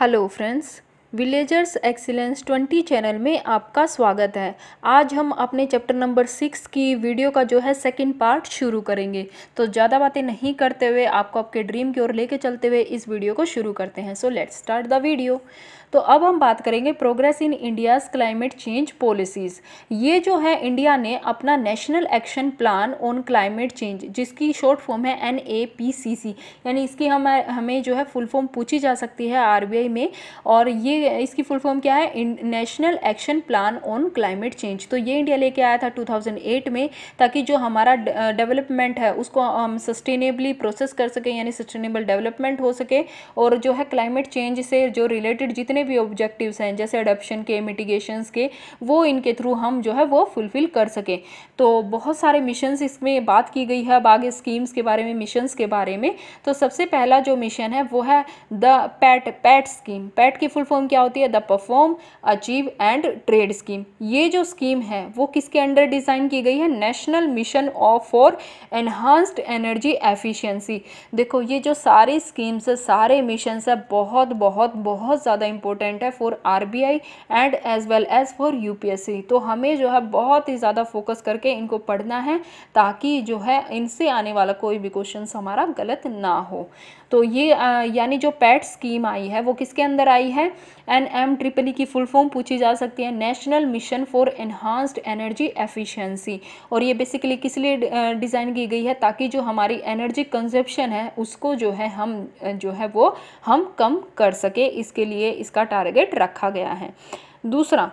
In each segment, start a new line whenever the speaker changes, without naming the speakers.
hello friends villagers excellence twenty channel में आपका स्वागत है आज हम अपने चैप्टर नंबर सिक्स की वीडियो का जो है सेकंड पार्ट शुरू करेंगे तो ज़्यादा बातें नहीं करते हुए आपको आपके ड्रीम की ओर लेके चलते हुए इस वीडियो को शुरू करते हैं so let's start the video तो अब हम बात करेंगे progress in India's climate change policies ये जो है इंडिया ने अपना national action plan on climate change जिसकी शॉर्ट फॉर्म है एन यानी इसकी हम हमें जो है फुल फॉर्म पूछी जा सकती है आर में और ये इसकी फुल फॉर्म क्या है national action plan on climate change तो ये इंडिया लेके आया था 2008 में ताकि जो हमारा डेवलपमेंट है उसको हम सस्टेनेबली प्रोसेस कर सकें यानी सस्टेनेबल डेवलपमेंट हो सके और जो है क्लाइमेट चेंज से जो रिलेटेड जितने जितने भी ऑब्जेक्टिव्स हैं जैसे अडप्शन के मिटिगेशंस के वो इनके थ्रू हम जो है वो फुलफ़िल कर सकें तो बहुत सारे मिशंस इसमें बात की गई है अब आगे स्कीम्स के बारे में मिशंस के बारे में तो सबसे पहला जो मिशन है वो है the PAT PAT scheme PAT की फुल फॉर्म क्या होती है the perform achieve and trade scheme ये जो स्कीम है वो किसके अंडर डिज़ाइन की गई है national mission of for enhanced energy efficiency देखो ये जो सारी स्कीम्स है सारे मिशन है बहुत बहुत बहुत ज़्यादा इंपॉर्टेंट इंपॉर्टेंट है for RBI and as well as for UPSC तो हमें जो है बहुत ही ज़्यादा फोकस करके इनको पढ़ना है ताकि जो है इनसे आने वाला कोई भी क्वेश्चन हमारा गलत ना हो तो ये यानी जो पैट स्कीम आई है वो किसके अंदर आई है एन एम ट्रिपल ई की फुल फॉर्म पूछी जा सकती है national mission for enhanced energy efficiency और ये बेसिकली किस लिए डिज़ाइन की गई है ताकि जो हमारी एनर्जी कंजप्शन है उसको जो है हम जो है वो हम कम कर सके इसके लिए इसका का टारगेट रखा गया है दूसरा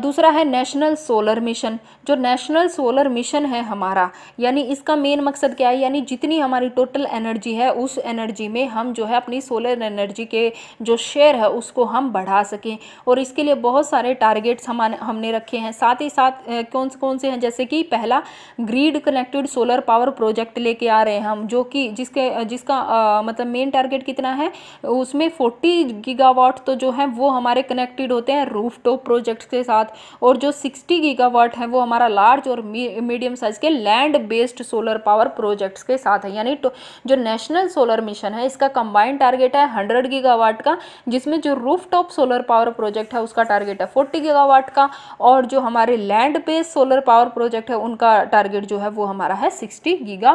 दूसरा है नेशनल सोलर मिशन जो नेशनल सोलर मिशन है हमारा यानी इसका मेन मकसद क्या है यानी जितनी हमारी टोटल एनर्जी है उस एनर्जी में हम जो है अपनी सोलर एनर्जी के जो शेयर है उसको हम बढ़ा सकें और इसके लिए बहुत सारे टारगेट्स हम हमने रखे हैं साथ ही साथ कौन से कौन से हैं जैसे कि पहला grid connected solar power project लेके आ रहे हैं हम जो कि जिसके जिसका आ, मतलब मेन टारगेट कितना है उसमें फोर्टी गीगावाट तो जो है वो हमारे कनेक्टेड होते हैं रूफ टॉप प्रोजेक्ट के साथ और जो सिक्सटी गीगावाट है वो हमारा लार्ज और मीडियम साइज़ के land based solar power projects के साथ है यानी तो जो नेशनल सोलर मिशन है इसका कंबाइंड टारगेट है हंड्रेड गीगावाट का जिसमें जो roof top solar power project है उसका टारगेट है फोर्टी गीगावाट का और जो हमारे land based solar power project है उनका टारगेट जो है वो हमारा है सिक्सटी गीगा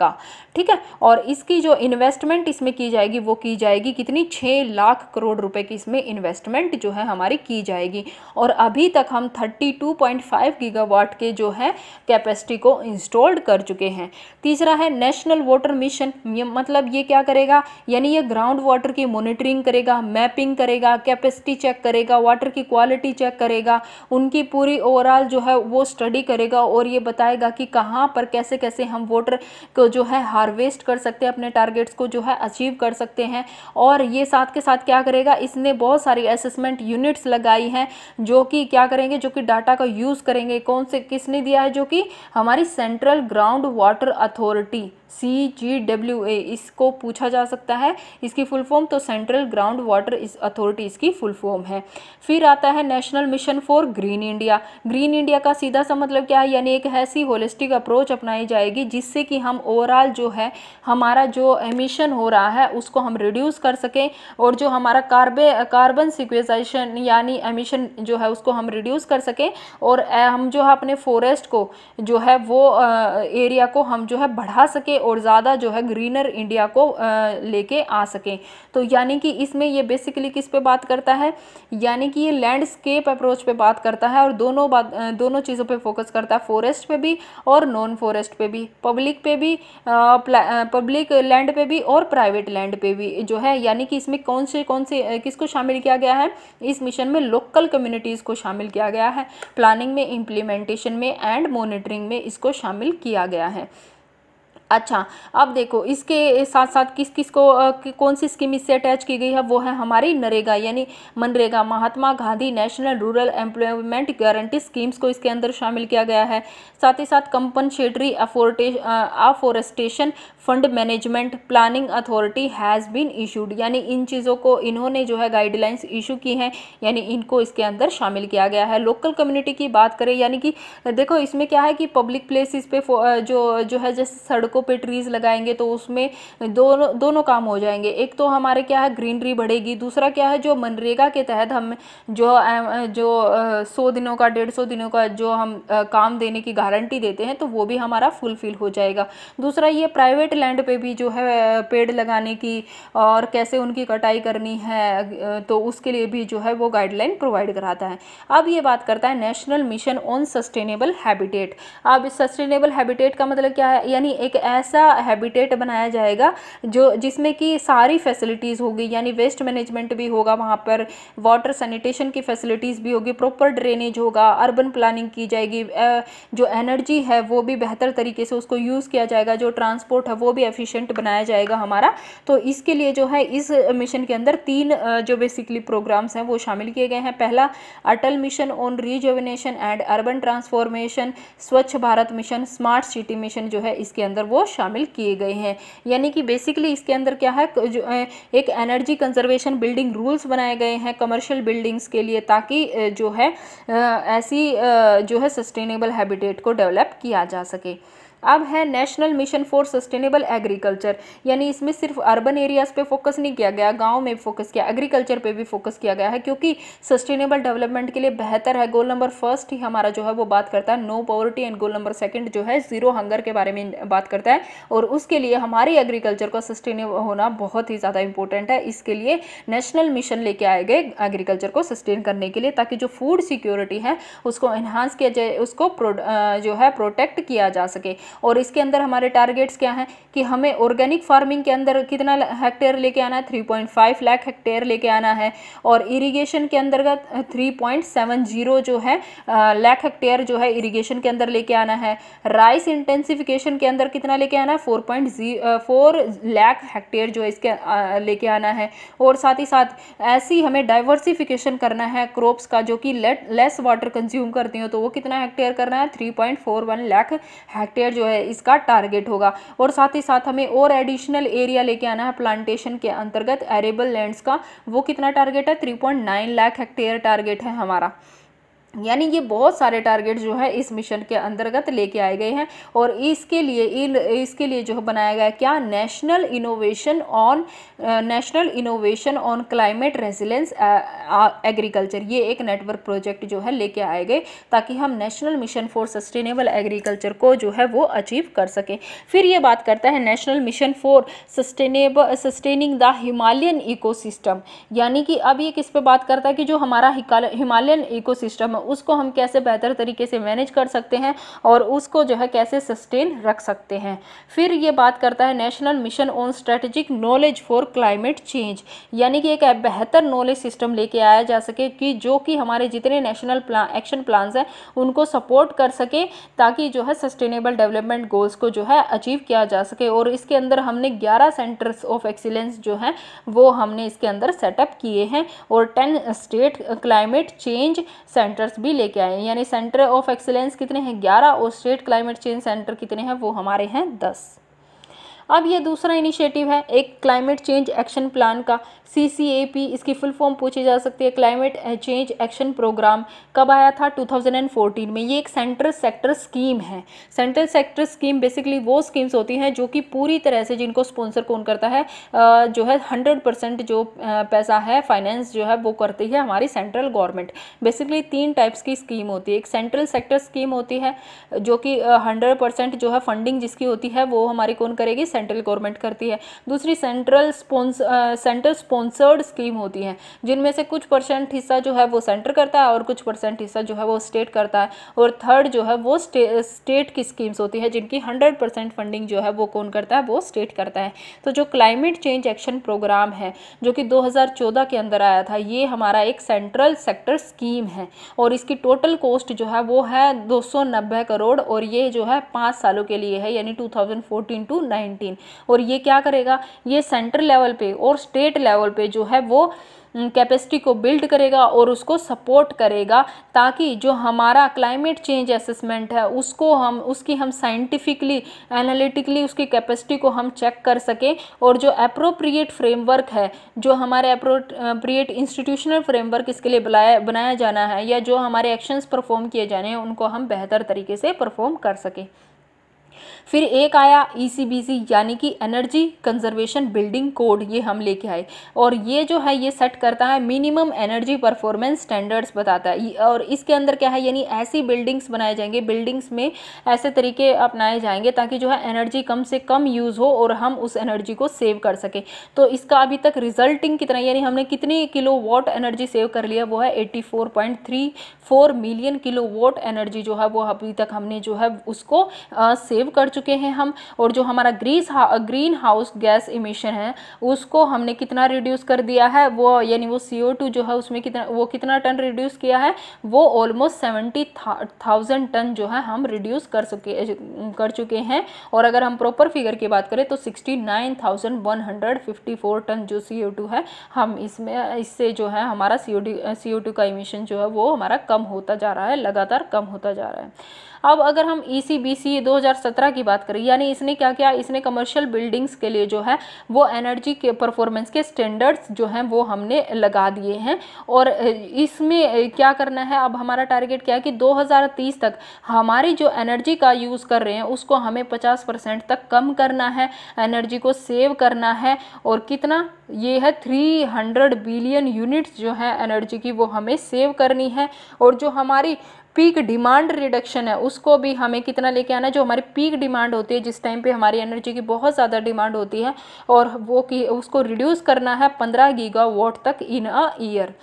का ठीक है और इसकी जो इन्वेस्टमेंट इसमें की जाएगी वो की जाएगी कितनी छः लाख करोड़ रुपए की इसमें इन्वेस्टमेंट जो है हमारी की जाएगी और अभी तक हम 32.5 गीगावाट के जो है कैपेसिटी को इंस्टॉल्ड कर चुके हैं तीसरा है नेशनल वाटर मिशन मतलब ये क्या करेगा यानी ये ग्राउंड वाटर की मॉनिटरिंग करेगा मैपिंग करेगा कैपेसिटी चेक करेगा वाटर की क्वालिटी चेक करेगा उनकी पूरी ओवरऑल जो है वो स्टडी करेगा और ये बताएगा कि कहाँ पर कैसे कैसे हम वाटर को जो है हार्वेस्ट कर सकते हैं अपने टारगेट्स को जो है अचीव कर सकते हैं और ये साथ के साथ क्या करेगा इसने बहुत सारी असेसमेंट यूनिट्स लगाई हैं जो कि क्या करेंगे जो कि डाटा का यूज़ करेंगे कौन से किसने दिया है जो कि हमारी central ground water authority C G W A इसको पूछा जा सकता है इसकी फुल फॉर्म तो सेंट्रल ग्राउंड वाटर इस अथॉरिटी इसकी फुल फॉर्म है फिर आता है national mission for green India green India का सीधा सा मतलब क्या है यानी एक ऐसी होलिस्टिक अप्रोच अपनाई जाएगी जिससे कि हम ओवरऑल जो है हमारा जो एमिशन हो रहा है उसको हम रिड्यूस कर सकें और जो हमारा कार्बे कार्बन सिक्वेजाइशन यानी एमिशन जो है उसको हम रिड्यूस कर सकें और हम जो है अपने फॉरेस्ट को जो है वो एरिया को हम जो है बढ़ा सकें और ज़्यादा जो है ग्रीनर इंडिया को लेके आ सकें तो यानी कि इसमें ये बेसिकली किस पे बात करता है यानी कि ये लैंडस्केप अप्रोच पे बात करता है और दोनों बात दोनों चीज़ों पे फोकस करता है फॉरेस्ट पे भी और नॉन फॉरेस्ट पे भी पब्लिक पे भी पब्लिक लैंड पे भी और प्राइवेट लैंड पे भी जो है यानी कि इसमें कौन से कौन से किसको शामिल किया गया है इस मिशन में लोकल कम्युनिटीज़ को शामिल किया गया है प्लानिंग में इम्प्लीमेंटेशन में एंड मोनिटरिंग में इसको शामिल किया गया है अच्छा अब देखो इसके साथ साथ किस किस को कौन सी स्कीम इससे अटैच की गई है वो है हमारी नरेगा यानी मनरेगा Mahatma Gandhi national rural employment guarantee schemes को इसके अंदर शामिल किया गया है साथ ही साथ compensatory afforestation fund management planning authority has been issued यानी इन चीज़ों को इन्होंने जो है गाइडलाइंस इशू की हैं यानी इनको इसके अंदर शामिल किया गया है लोकल कम्युनिटी की बात करें यानी कि देखो इसमें क्या है कि पब्लिक प्लेसिस पे जो जो है जैसे सड़कों जगहों पे ट्रीज़ लगाएंगे तो उसमें दोनों दोनों काम हो जाएंगे एक तो हमारे क्या है ग्रीनरी बढ़ेगी दूसरा क्या है जो मनरेगा के तहत हम जो जो सौ दिनों का डेढ़ सौ दिनों का जो हम काम देने की गारंटी देते हैं तो वो भी हमारा फुलफ़िल हो जाएगा दूसरा ये प्राइवेट लैंड पर भी जो है पेड़ लगाने की और कैसे उनकी कटाई करनी है तो उसके लिए भी जो है वो गाइडलाइन प्रोवाइड कराता है अब ये बात करता है national mission on sustainable habitat अब सस्टेनेबल हैबिटेट का मतलब क्या है यानी एक ऐसा हैबिटेट बनाया जाएगा जो जिसमें कि सारी फैसिलिटीज़ होगी यानी वेस्ट मैनेजमेंट भी होगा वहाँ पर वाटर सैनिटेशन की फैसिलिटीज़ भी होगी प्रॉपर ड्रेनेज होगा अर्बन प्लानिंग की जाएगी जो एनर्जी है वो भी बेहतर तरीके से उसको यूज़ किया जाएगा जो ट्रांसपोर्ट है वो भी एफिशिएंट बनाया जाएगा हमारा तो इसके लिए जो है इस मिशन के अंदर तीन जो बेसिकली प्रोग्राम्स हैं वो शामिल किए गए हैं पहला Atal mission on rejuvenation and urban transformation Swachh Bharat mission smart city mission जो है इसके अंदर वो शामिल किए गए हैं यानी कि बेसिकली इसके अंदर क्या है जो एक एनर्जी कंजर्वेशन बिल्डिंग रूल्स बनाए गए हैं कमर्शियल बिल्डिंग्स के लिए ताकि जो है ऐसी जो है सस्टेनेबल हैबिटेट को डेवलप किया जा सके अब है national mission for sustainable agriculture यानी इसमें सिर्फ अर्बन एरियाज़ पे फोकस नहीं किया गया गाँव में फोकस किया एग्रीकल्चर पे भी फोकस किया गया है क्योंकि सस्टेनेबल डेवलपमेंट के लिए बेहतर है गोल नंबर फर्स्ट ही हमारा जो है वो बात करता है no poverty and goal number second जो है ज़ीरो हंगर के बारे में बात करता है और उसके लिए हमारी एग्रीकल्चर का सस्टेनेबल होना बहुत ही ज़्यादा इंपॉर्टेंट है इसके लिए नेशनल मिशन लेके आए गए एग्रीकल्चर को सस्टेन करने के लिए ताकि जो फूड सिक्योरिटी है उसको एनहांस किया जाए उसको जो है प्रोटेक्ट किया जा सके और इसके अंदर हमारे टारगेट्स क्या हैं कि हमें ऑर्गेनिक फार्मिंग के अंदर कितना हेक्टेयर लेके आना है three point five lakh hectare लेके आना है और इरीगेशन के अंतर्गत थ्री पॉइंट सेवन जीरो जो है लाख हेक्टेयर जो है इरीगेशन के अंदर लेके आना है राइस इंटेंसिफिकेशन के अंदर कितना लेके आना है four point four lakh hectare जो है इसके लेके आना है और साथ ही साथ ऐसी हमें डाइवर्सिफिकेशन करना है क्रॉप्स का जो कि लेट लेस वाटर कंज्यूम करती हो तो वो कितना हेक्टेयर करना है three point four one lakh hectare जो जो है इसका टारगेट होगा और साथ ही साथ हमें और एडिशनल एरिया लेके आना है प्लांटेशन के अंतर्गत एरेबल लैंड्स का वो कितना टारगेट है three point nine lakh hectare target है हमारा यानी ये बहुत सारे टारगेट जो है इस मिशन के अंतर्गत लेके आए गए हैं और इसके लिए इसके लिए जो बनाया गया क्या national innovation on national innovation on climate resilience agriculture ये एक नेटवर्क प्रोजेक्ट जो है लेके आए गए ताकि हम national mission for sustainable agriculture को जो है वो अचीव कर सकें फिर ये बात करता है national mission for sustainable sustaining the Himalayan eco यानी कि अब ये किस पर बात करता है कि जो हमारा हिमालयन इकोसिस्टम उसको हम कैसे बेहतर तरीके से मैनेज कर सकते हैं और उसको जो है कैसे सस्टेन रख सकते हैं फिर ये बात करता है national mission on strategic knowledge for climate change यानी कि एक बेहतर नॉलेज सिस्टम लेके आया जा सके कि जो कि हमारे जितने नेशनल प्लान एक्शन प्लान हैं उनको सपोर्ट कर सके ताकि जो है सस्टेनेबल डेवलपमेंट गोल्स को जो है अचीव किया जा सके और इसके अंदर हमने 11 सेंटर्स ऑफ एक्सीलेंस जो हैं वो हमने इसके अंदर सेटअप किए हैं और 10 state climate change centres centres भी लेके आए हैं यानी सेंटर ऑफ एक्सेलेंस कितने हैं ग्यारह और स्टेट क्लाइमेट चेंज सेंटर कितने हैं वो हमारे हैं दस अब ये दूसरा इनिशिएटिव है एक क्लाइमेट चेंज एक्शन प्लान का सी सी ए पी इसकी फुल फॉर्म पूछी जा सकती है क्लाइमेट चेंज एक्शन प्रोग्राम कब आया था 2014 में ये एक सेंट्रल सेक्टर स्कीम है सेंट्रल सेक्टर स्कीम बेसिकली वो स्कीम्स होती हैं जो कि पूरी तरह से जिनको स्पॉन्सर कौन करता है जो है हंड्रेड परसेंट जो पैसा है फाइनेंस जो है वो करती है हमारी सेंट्रल गवर्नमेंट बेसिकली तीन टाइप्स की स्कीम होती है एक सेंट्रल सेक्टर स्कीम होती है जो कि हंड्रेड परसेंट जो है फंडिंग जिसकी होती है वो हमारी कौन करेगी सेंट्रल गवर्नमेंट करती है दूसरी सेंट्रल स्पॉन्स स्पॉन्सर्ड स्कीम होती है जिनमें से कुछ परसेंट हिस्सा जो है वो सेंटर करता है और कुछ परसेंट हिस्सा जो है वो स्टेट करता है और थर्ड जो है वो स्टेट की स्कीम्स होती है जिनकी हंड्रेड परसेंट फंडिंग जो है वो कौन करता है वो स्टेट करता है तो जो क्लाइमेट चेंज एक्शन प्रोग्राम है जो कि दो के अंदर आया था ये हमारा एक सेंट्रल सेक्टर स्कीम है और इसकी टोटल कॉस्ट जो है वो है दो करोड़ और ये जो है पाँच सालों के लिए है यानी 2014 टू नाइनटीन और ये क्या करेगा ये सेंट्रल लेवल पे और स्टेट लेवल पे जो है वो कैपेसिटी को बिल्ड करेगा और उसको सपोर्ट करेगा ताकि जो हमारा क्लाइमेट चेंज असेसमेंट है उसको हम उसकी हम साइंटिफिकली एनालिटिकली उसकी कैपेसिटी को हम चेक कर सकें और जो अप्रोप्रिएट फ्रेमवर्क है जो हमारे अप्रोप्रिएट इंस्टीट्यूशनल फ्रेमवर्क इसके लिए बनाया बनाया जाना है या जो हमारे एक्शंस परफॉर्म किए जाने हैं उनको हम बेहतर तरीके से परफॉर्म कर सकें फिर एक आया ई e यानी कि एनर्जी कंजर्वेशन बिल्डिंग कोड ये हम लेके आए और ये जो है ये सेट करता है मिनिमम एनर्जी परफॉर्मेंस स्टैंडर्ड्स बताता है और इसके अंदर क्या है यानी ऐसी बिल्डिंग्स बनाए जाएंगे बिल्डिंग्स में ऐसे तरीके अपनाए जाएंगे ताकि जो है एनर्जी कम से कम यूज़ हो और हम उस एनर्जी को सेव कर सकें तो इसका अभी तक रिजल्टिंग कितना यानी हमने कितनी किलो वॉट एनर्जी सेव कर लिया वो है four million kilowatt energy जो है वो अभी तक हमने जो है उसको सेव सेव कर चुके हैं हम और जो हमारा ग्रीस हा, ग्रीन हाउस गैस इमिशन है उसको हमने कितना रिड्यूस कर दिया है वो यानी वो सी जो है उसमें कितना वो कितना टन रिड्यूस किया है वो ऑलमोस्ट सेवेंटी थाउजेंड टन जो है हम रिड्यूस कर सके कर चुके हैं और अगर हम प्रॉपर फिगर की बात करें तो sixty nine thousand one hundred fifty four ton जो सी है हम इसमें इससे जो है हमारा सी ओ का इमिशन जो है वो हमारा कम होता जा रहा है लगातार कम होता जा रहा है अब अगर हम ई सी बी सी दो हज़ार सत्रह की बात करें यानी इसने क्या किया इसने कमर्शियल बिल्डिंग्स के लिए जो है वो एनर्जी के परफॉर्मेंस के स्टैंडर्ड्स जो हैं वो हमने लगा दिए हैं और इसमें क्या करना है अब हमारा टारगेट क्या है कि 2030 तक हमारी जो एनर्जी का यूज़ कर रहे हैं उसको हमें 50 परसेंट तक कम करना है एनर्जी को सेव करना है और कितना ये है 300 बिलियन यूनिट्स जो है एनर्जी की वो हमें सेव करनी है और जो हमारी पीक डिमांड रिडक्शन है उसको भी हमें कितना लेके आना है जो हमारी पीक डिमांड होती है जिस टाइम पे हमारी एनर्जी की बहुत ज़्यादा डिमांड होती है और वो कि उसको रिड्यूस करना है पंद्रह गीगा वोट तक इन अ ईयर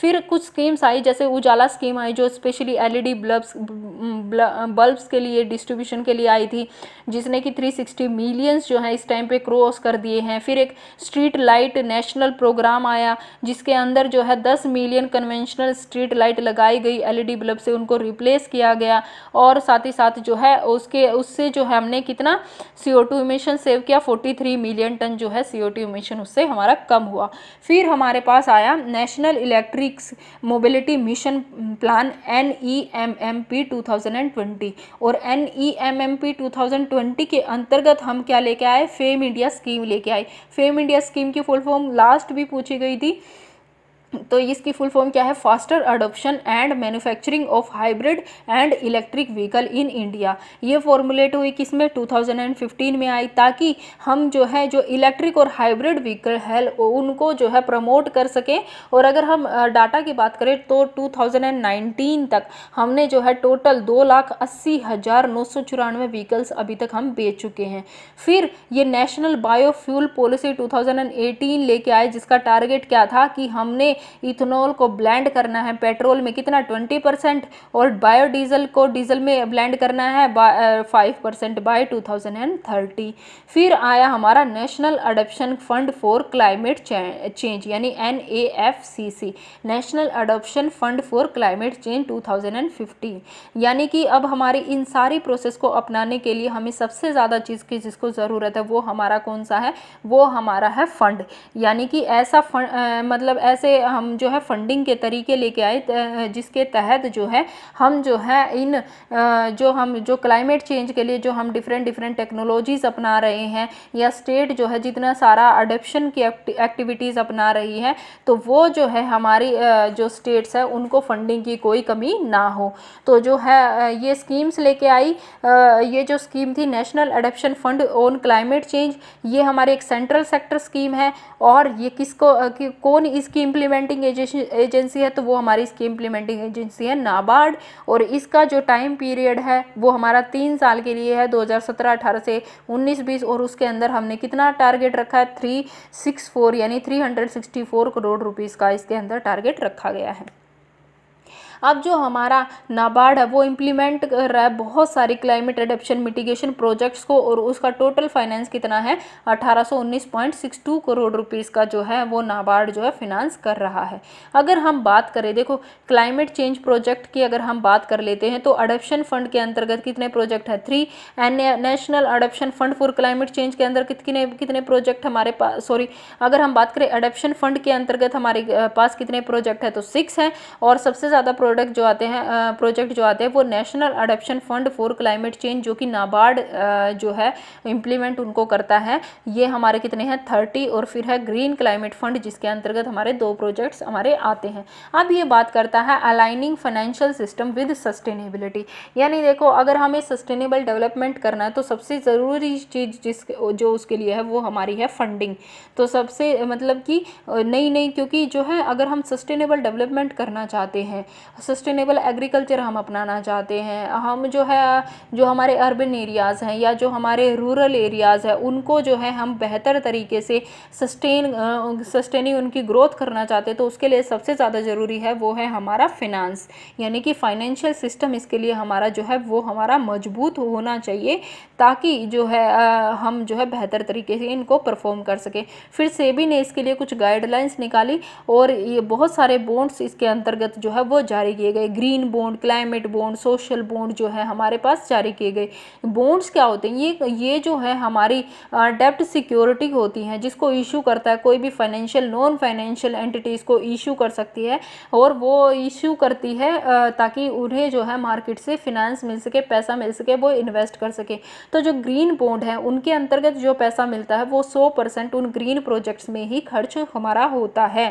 फिर कुछ स्कीम्स आई जैसे उजाला स्कीम आई जो स्पेशली एलईडी बल्ब्स बल्ब्स के लिए डिस्ट्रीब्यूशन के लिए आई थी जिसने कि 360 मिलियंस जो है इस टाइम पे क्रॉस कर दिए हैं फिर एक स्ट्रीट लाइट नेशनल प्रोग्राम आया जिसके अंदर जो है दस मिलियन कन्वेंशनल स्ट्रीट लाइट लगाई गई एलईडी बल्ब से उनको रिप्लेस किया गया और साथ ही साथ जो है उसके उससे जो है हमने कितना C O two emission save किया फोर्टी थ्री मिलियन टन जो है सी ओ टू इमिशन उससे हमारा कम हुआ फिर हमारे पास आया national electric bricks mobility mission plan N E M M P two thousand and twenty और N E M M P two thousand twenty के अंतर्गत हम क्या लेके आए फेम इंडिया स्कीम लेके आए फेम इंडिया स्कीम की फुल फॉर्म लास्ट भी पूछी गई थी तो इसकी फुल फॉर्म क्या है faster adoption and manufacturing of hybrid and electric vehicle in India ये फॉर्मुलेट हुई किस में 2015 में आई ताकि हम जो है जो इलेक्ट्रिक और हाइब्रिड व्हीकल है उनको जो है प्रमोट कर सकें और अगर हम डाटा की बात करें तो 2019 तक हमने जो है टोटल दो लाख अस्सी हज़ार नौ सौ चौरानवे व्हीकल्स अभी तक हम बेच चुके हैं फिर ये नेशनल बायोफ्यूल पॉलिसी टू लेके आए जिसका टारगेट क्या था कि हमने इथेनॉल को ब्लेंड करना है पेट्रोल में कितना ट्वेंटी परसेंट और बायोडीजल को डीजल में ब्लेंड करना है five percent by two thousand and thirty फिर आया हमारा national adoption fund for climate change यानी N A F C C national adoption fund for climate change two thousand and fifteen यानी कि अब हमारी इन सारी प्रोसेस को अपनाने के लिए हमें सबसे ज़्यादा चीज़ की जिसको ज़रूरत है वो हमारा कौन सा है वो हमारा है फंड यानी कि ऐसा फंड मतलब ऐसे हम जो है फंडिंग के तरीके लेके आए जिसके तहत जो है हम जो है इन जो हम जो क्लाइमेट चेंज के लिए जो हम डिफरेंट डिफरेंट टेक्नोलॉजीज़ अपना रहे हैं या स्टेट जो है जितना सारा अडेप्शन की एक्टिविटीज़ अपना रही है तो वो जो है हमारी जो स्टेट्स है उनको फंडिंग की कोई कमी ना हो तो जो है ये स्कीम्स लेके आई ये जो स्कीम थी national adaption fund on climate change ये हमारे एक सेंट्रल सेक्टर स्कीम है और ये किसको कौन इसकी इम्प्लीमेंट इम्प्लीमेंटिंग एजेंसी है तो वो हमारी इसकी इम्प्लीमेंटिंग एजेंसी है नाबार्ड और इसका जो टाइम पीरियड है वो हमारा तीन साल के लिए है 2017 18 से 19 20 और उसके अंदर हमने कितना टारगेट रखा है 364 यानी 364 करोड़ रुपीज़ का इसके अंदर टारगेट रखा गया है अब जो हमारा नाबार्ड है वो इम्प्लीमेंट कर रहा है बहुत सारी क्लाइमेट एडेप्शन मिटिगेशन प्रोजेक्ट्स को और उसका टोटल फाइनेंस कितना है 1819.62 करोड़ रुपीस का जो है वो नाबार्ड जो है फिनांस कर रहा है अगर हम बात करें देखो क्लाइमेट चेंज प्रोजेक्ट की अगर हम बात कर लेते हैं तो अडप्शन फंड के अंतर्गत कितने प्रोजेक्ट है three and national adaption fund for climate change के अंदर कितने कितने प्रोजेक्ट हमारे पास सॉरी अगर हम बात करें अडप्शन फंड के अंतर्गत हमारे पास कितने प्रोजेक्ट है तो सिक्स है और सबसे ज़्यादा प्रोडक्ट जो आते हैं प्रोजेक्ट जो आते हैं वो national adoption fund for climate change जो कि नाबार्ड जो है इम्प्लीमेंट उनको करता है ये हमारे कितने हैं थर्टी और फिर है ग्रीन क्लाइमेट फंड जिसके अंतर्गत हमारे दो प्रोजेक्ट्स हमारे आते हैं अब ये बात करता है aligning financial system with sustainability यानी देखो अगर हमें सस्टेनेबल डेवलपमेंट करना है तो सबसे ज़रूरी चीज़ जिस जो उसके लिए है वो हमारी है फंडिंग तो सबसे मतलब कि नई नई क्योंकि जो है अगर हम सस्टेनेबल डेवलपमेंट करना चाहते हैं सस्टेनेबल एग्रीकल्चर हम अपनाना चाहते हैं हम जो है जो हमारे अर्बन एरियाज़ हैं या जो हमारे रूरल एरियाज़ हैं उनको जो है हम बेहतर तरीके से सस्टेन सस्टेनिंग उनकी ग्रोथ करना चाहते हैं तो उसके लिए सबसे ज़्यादा ज़रूरी है वो है हमारा फिनांस यानी कि फाइनेंशियल सिस्टम इसके लिए हमारा जो है वो हमारा मजबूत होना चाहिए ताकि जो है हम जो है बेहतर तरीके से इनको परफॉर्म कर सकें फिर सेबी ने इसके लिए कुछ गाइडलाइंस निकाली और ये बहुत सारे बोन्ड्स इसके अंतर्गत जो है वो जारी जारी किए गए green bond climate bond social bond जो है हमारे पास जारी किए गए बोंड्स क्या होते हैं ये ये जो है हमारी डेप्ट सिक्योरिटी होती हैं जिसको ईशू करता है कोई भी फाइनेंशियल नॉन फाइनेंशियल एंटिटीज़ को ईशू कर सकती है और वो ईशू करती है ताकि उन्हें जो है मार्केट से फिनेंस मिल सके पैसा मिल सके वो इन्वेस्ट कर सके तो जो ग्रीन बोंड है उनके अंतर्गत जो पैसा मिलता है वो सौ परसेंट उन ग्रीन प्रोजेक्ट्स में ही खर्च हमारा होता है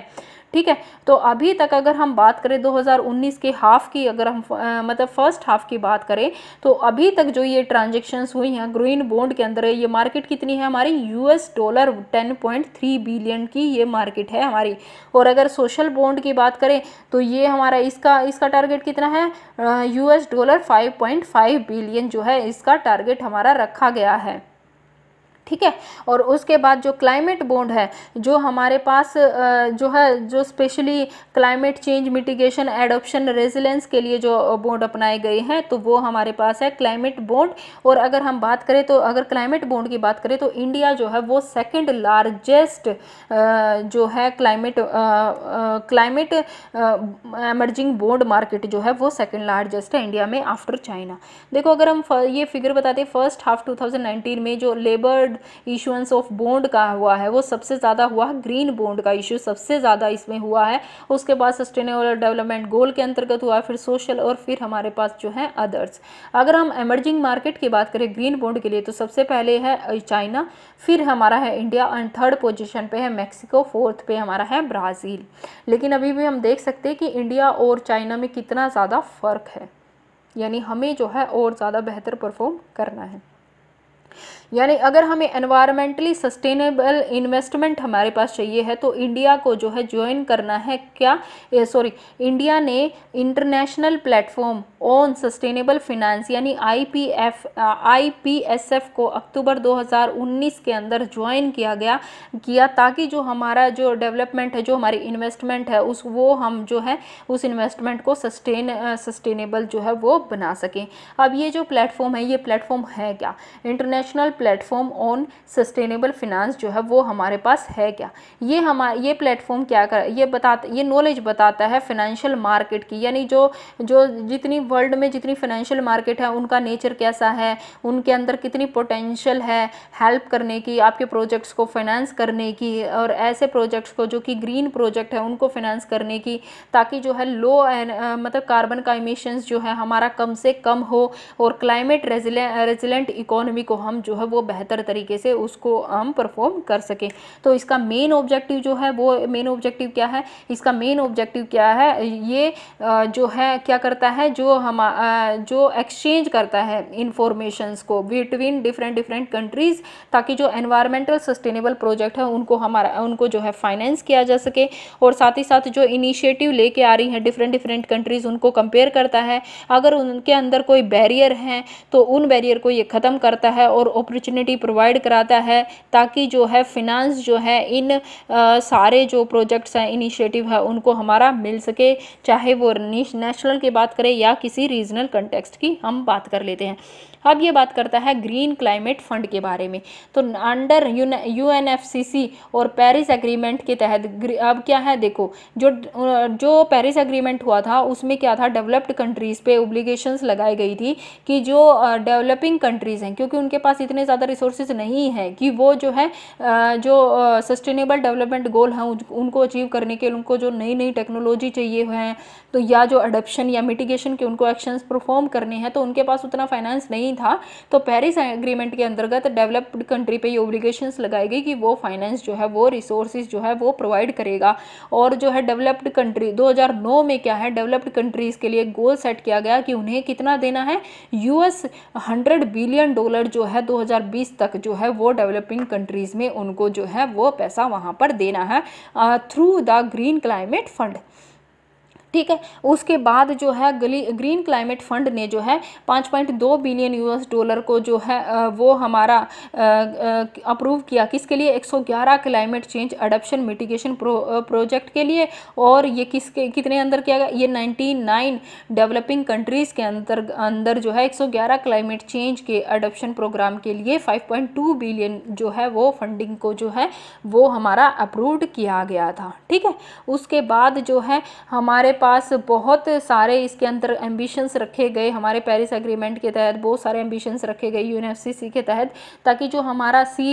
ठीक है तो अभी तक अगर हम बात करें 2019 के हाफ की अगर हम आ, मतलब फर्स्ट हाफ की बात करें तो अभी तक जो ये ट्रांजेक्शन्स हुई हैं ग्रीन बोंड के अंदर ये मार्केट कितनी है हमारी यूएस डॉलर 10.3 बिलियन की ये मार्केट है हमारी और अगर सोशल बोंड की बात करें तो ये हमारा इसका इसका टारगेट कितना है यूएस डॉलर 5.5 बिलियन जो है इसका टारगेट हमारा रखा गया है ठीक है और उसके बाद जो क्लाइमेट बोंड है जो हमारे पास जो है जो specially climate change mitigation adoption resilience के लिए जो बोंड अपनाए गए हैं तो वो हमारे पास है क्लाइमेट बोंड और अगर हम बात करें तो अगर क्लाइमेट बोंड की बात करें तो इंडिया जो है वो सेकेंड लार्जेस्ट जो है climate climate emerging bond market जो है वो सेकेंड लार्जेस्ट है इंडिया में आफ्टर चाइना देखो अगर हम ये फिगर बताते फर्स्ट हाफ टू में जो labour third issuance of bond का हुआ है वो सबसे ज़्यादा हुआ है ग्रीन बोंड का इशू सबसे ज़्यादा इसमें हुआ है उसके बाद सस्टेनेबल डेवलपमेंट गोल के अंतर्गत हुआ फिर सोशल और फिर हमारे पास जो है अदर्स अगर हम एमर्जिंग मार्केट की बात करें ग्रीन बोंड के लिए तो सबसे पहले है चाइना फिर हमारा है इंडिया एंड थर्ड पोजिशन पर है मैक्सिको फोर्थ पे हमारा है ब्राज़ील लेकिन अभी भी हम देख सकते हैं कि इंडिया और चाइना में कितना ज़्यादा फ़र्क है यानी हमें जो है और ज़्यादा बेहतर परफॉर्म करना है यानी अगर हमें एनवायरमेंटली सस्टेनेबल इन्वेस्टमेंट हमारे पास चाहिए है तो इंडिया को जो है ज्वाइन करना है क्या सॉरी इंडिया ने international platform on sustainable finance यानी आईपीएफ आईपीएसएफ को अक्टूबर 2019 के अंदर ज्वाइन किया गया किया ताकि जो हमारा जो डेवलपमेंट है जो हमारी इन्वेस्टमेंट है उस वो हम जो है उस इन्वेस्टमेंट को सस्टेन सस्टेनेबल जो है वो बना सकें अब ये जो प्लेटफॉर्म है ये प्लेटफॉर्म है क्या international platform on sustainable finance जो है वो हमारे पास है क्या ये हमारे ये प्लेटफॉर्म क्या कर ये बताता ये नॉलेज बताता है फिनेंशियल मार्केट की यानी जो जो जितनी वर्ल्ड में जितनी फिनेंशियल मार्केट है उनका नेचर कैसा है उनके अंदर कितनी पोटेंशियल है हेल्प करने की आपके प्रोजेक्ट्स को फाइनेंस करने की और ऐसे प्रोजेक्ट्स को जो कि ग्रीन प्रोजेक्ट है उनको फाइनेंस करने की ताकि जो है लो मतलब कार्बन का इमिशंस जो है हमारा कम से कम हो और क्लाइमेट रेजिलेंट इकोनॉमी को हम जो है वो बेहतर तरीके से उसको हम परफॉर्म कर सकें तो इसका मेन ऑब्जेक्टिव जो है वो मेन ऑब्जेक्टिव क्या है इसका मेन ऑब्जेक्टिव क्या है ये जो है क्या करता है जो हम जो एक्सचेंज करता है इंफॉर्मेशंस को बिटवीन डिफरेंट डिफरेंट कंट्रीज़ ताकि जो एनवायरमेंटल सस्टेनेबल प्रोजेक्ट है उनको हमारा उनको जो है फाइनेंस किया जा सके और साथ ही साथ जो इनिशिएटिव लेके आ रही हैं डिफरेंट डिफरेंट कंट्रीज़ उनको कंपेयर करता है अगर उनके अंदर कोई बैरियर हैं तो उन बैरियर को ये ख़त्म करता है और अपॉर्चुनिटी अपॉर्चुनिटी प्रोवाइड कराता है ताकि जो है फिनांस जो है इन आ, सारे जो प्रोजेक्ट्स हैं इनिशिएटिव है उनको हमारा मिल सके चाहे वो नेशनल की बात करें या किसी रीजनल कंटेक्सट की हम बात कर लेते हैं अब ये बात करता है ग्रीन क्लाइमेट फंड के बारे में तो अंडर यू एन और पेरिस एग्रीमेंट के तहत अब क्या है देखो जो जो पेरिस एग्रीमेंट हुआ था उसमें क्या था डेवलप्ड कंट्रीज़ पे ओब्लिगेशंस लगाई गई थी कि जो डेवलपिंग कंट्रीज़ हैं क्योंकि उनके पास इतने ज़्यादा रिसोर्सेज नहीं हैं कि वो जो है जो सस्टेनेबल डेवलपमेंट गोल हैं उनको अचीव करने के उनको जो नई नई टेक्नोलॉजी चाहिए हैं तो या जो अडप्शन या मिटिगेशन के उनको एक्शंस परफॉर्म करने हैं तो उनके पास उतना फाइनेंस नहीं नहीं था तो पेरिस एग्रीमेंट के अंतर्गत डेवलप्ड कंट्री पे ये ओब्लिगेशन लगाई गई कि वो फाइनेंस जो है वो रिसोर्सेज जो है वो प्रोवाइड करेगा और जो है डेवलप्ड कंट्री 2009 में क्या है डेवलप्ड कंट्रीज़ के लिए गोल सेट किया गया कि उन्हें कितना देना है यू एस बिलियन डॉलर जो है दो तक जो है वो डेवलपिंग कंट्रीज़ में उनको जो है वो पैसा वहाँ पर देना है through the green climate fund ठीक है उसके बाद जो है ग्रीन क्लाइमेट फंड ने जो है 5.2 बिलियन यूएस डॉलर को जो है वो हमारा अप्रूव किया किसके लिए 111 climate change adaption mitigation project के लिए और ये किसके कितने अंदर किया गया ये 99 डेवलपिंग कंट्रीज़ के अंदर अंदर जो है 111 क्लाइमेट चेंज के अडप्शन प्रोग्राम के लिए 5.2 बिलियन जो है वो फंडिंग को जो है वो हमारा अप्रूव किया गया था ठीक है उसके बाद जो है हमारे पास बहुत सारे इसके अंदर एम्बिशंस रखे गए हमारे पेरिस एग्रीमेंट के तहत बहुत सारे एम्बिशंस रखे गए यू के तहत ताकि जो हमारा सी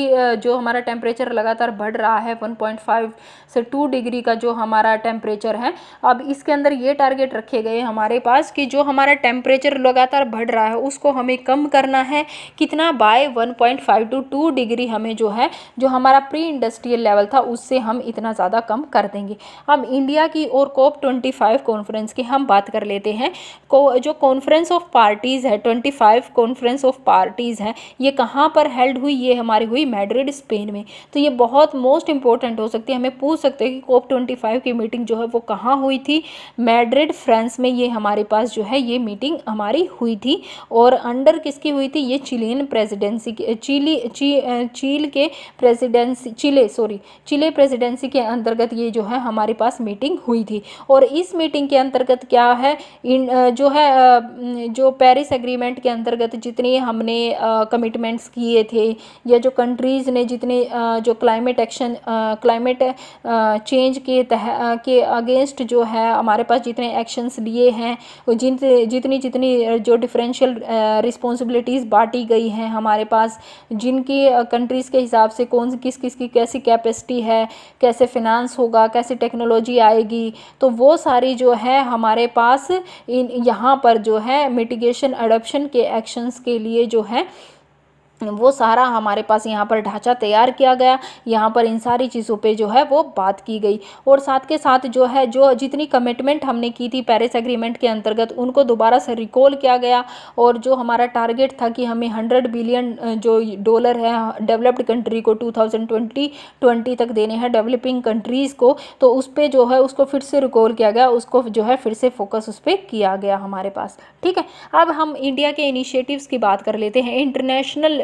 जो हमारा टेम्परेचर लगातार बढ़ रहा है 1.5 से 2 डिग्री का जो हमारा टेम्परेचर है अब इसके अंदर ये टारगेट रखे गए हमारे पास कि जो हमारा टेम्परेचर लगातार बढ़ रहा है उसको हमें कम करना है कितना बाय 1.5 टू 2 डिग्री हमें जो है जो हमारा प्री इंडस्ट्रियल लेवल था उससे हम इतना ज़्यादा कम कर देंगे अब इंडिया की और कोप ट्वेंटी फाइव कॉन्फ्रेंस की हम बात कर लेते हैं को जो कॉन्फ्रेंस ऑफ पार्टीज़ है twenty five conference of parties हैं ये कहाँ पर हेल्ड हुई ये हमारी हुई मैड्रिड स्पेन में तो ये बहुत मोस्ट इंपॉर्टेंट हो सकती है हमें पूछ सकते हैं कि कोप ट्वेंटी फाइव की मीटिंग जो है वो कहाँ हुई थी मैड्रिड फ्रांस में ये हमारे पास जो है ये मीटिंग हमारी हुई थी और अंडर किसकी हुई थी ये चिलेन प्रेजिडेंसी की चिली ची, चील के presidency Chile sorry Chile presidency के अंतर्गत ये जो है हमारे पास मीटिंग हुई थी और इस मीटिंग मीटिंग के अंतर्गत क्या है इन जो है जो पेरिस एग्रीमेंट के अंतर्गत जितने हमने कमिटमेंट्स किए थे या जो कंट्रीज़ ने जितने जो क्लाइमेट एक्शन क्लाइमेट चेंज के तह के अगेंस्ट जो है हमारे पास जितने एक्शंस लिए हैं जिन जितनी जितनी जो डिफरेंशियल रिस्पॉन्सिबिलिटीज़ बांटी गई हैं हमारे पास जिनकी कंट्रीज़ के हिसाब से कौन किस किस की कैसी कैपेसिटी है कैसे फिनांस होगा कैसी टेक्नोलॉजी आएगी तो वो सारी जानकारी जो है हमारे पास इन यहाँ पर जो है मिटिगेशन अडोप्शन के एक्शंस के लिए जो है वो सारा हमारे पास यहाँ पर ढांचा तैयार किया गया यहाँ पर इन सारी चीज़ों पे जो है वो बात की गई और साथ के साथ जो है जो जितनी कमिटमेंट हमने की थी पेरिस एग्रीमेंट के अंतर्गत उनको दोबारा से रिकॉल किया गया और जो हमारा टारगेट था कि हमें हंड्रेड बिलियन जो डॉलर है डेवलप्ड कंट्री को टू थाउजेंड तक देने हैं डेवलपिंग कंट्रीज़ को तो उस पर जो है उसको फिर से रिकॉल किया गया उसको जो है फिर से फोकस उस पर किया गया हमारे पास ठीक है अब हम इंडिया के इनिशिएटिव्स की बात कर लेते हैं इंटरनेशनल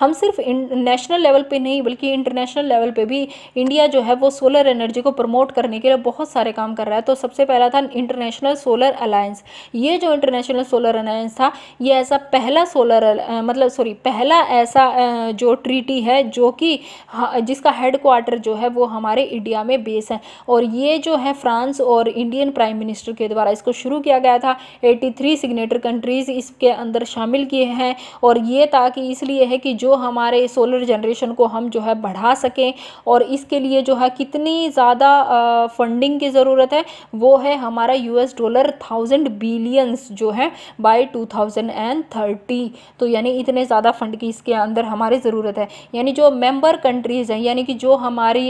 हम सिर्फ नेशनल लेवल पे नहीं बल्कि इंटरनेशनल लेवल पे भी इंडिया जो है वो सोलर एनर्जी को प्रमोट करने के लिए बहुत सारे काम कर रहा है तो सबसे पहला था इंटरनेशनल सोलर अलायंस ये जो इंटरनेशनल सोलर अलायंस था ये ऐसा पहला सोलर मतलब सॉरी पहला ऐसा जो ट्रीटी है जो कि जिसका हेड क्वार्टर जो है वो हमारे इंडिया में बेस है और ये जो है फ्रांस और इंडियन प्राइम मिनिस्टर के द्वारा इसको शुरू किया गया था 83 सिग्नेटर कंट्रीज़ इसके अंदर शामिल किए हैं और ये ताकि इसलिए लिए है कि जो हमारे सोलर जनरेशन को हम जो है बढ़ा सकें और इसके लिए जो है कितनी ज़्यादा फंडिंग की ज़रूरत है वो है हमारा यूएस डॉलर थाउजेंड बिलियंस जो है by two thousand and thirty तो यानी इतने ज़्यादा फंड की इसके अंदर हमारी ज़रूरत है यानी जो मेम्बर कंट्रीज़ हैं यानी कि जो हमारी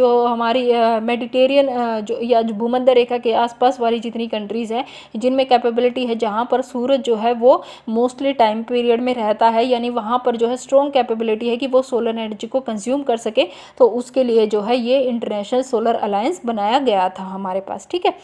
जो हमारी मेडिटेरियन जो या जो भूमध्य रेखा के आसपास वाली जितनी कंट्रीज़ हैं जिनमें कैपेबिलिटी है जहाँ पर सूरज जो है वो मोस्टली टाइम पीरियड में रहता है यानी वहाँ यहाँ पर जो है स्ट्रॉन्ग कैपेबिलिटी है कि वो सोलर एनर्जी को कंज्यूम कर सके तो उसके लिए जो है ये इंटरनेशनल सोलर अलायंस बनाया गया था हमारे पास ठीक है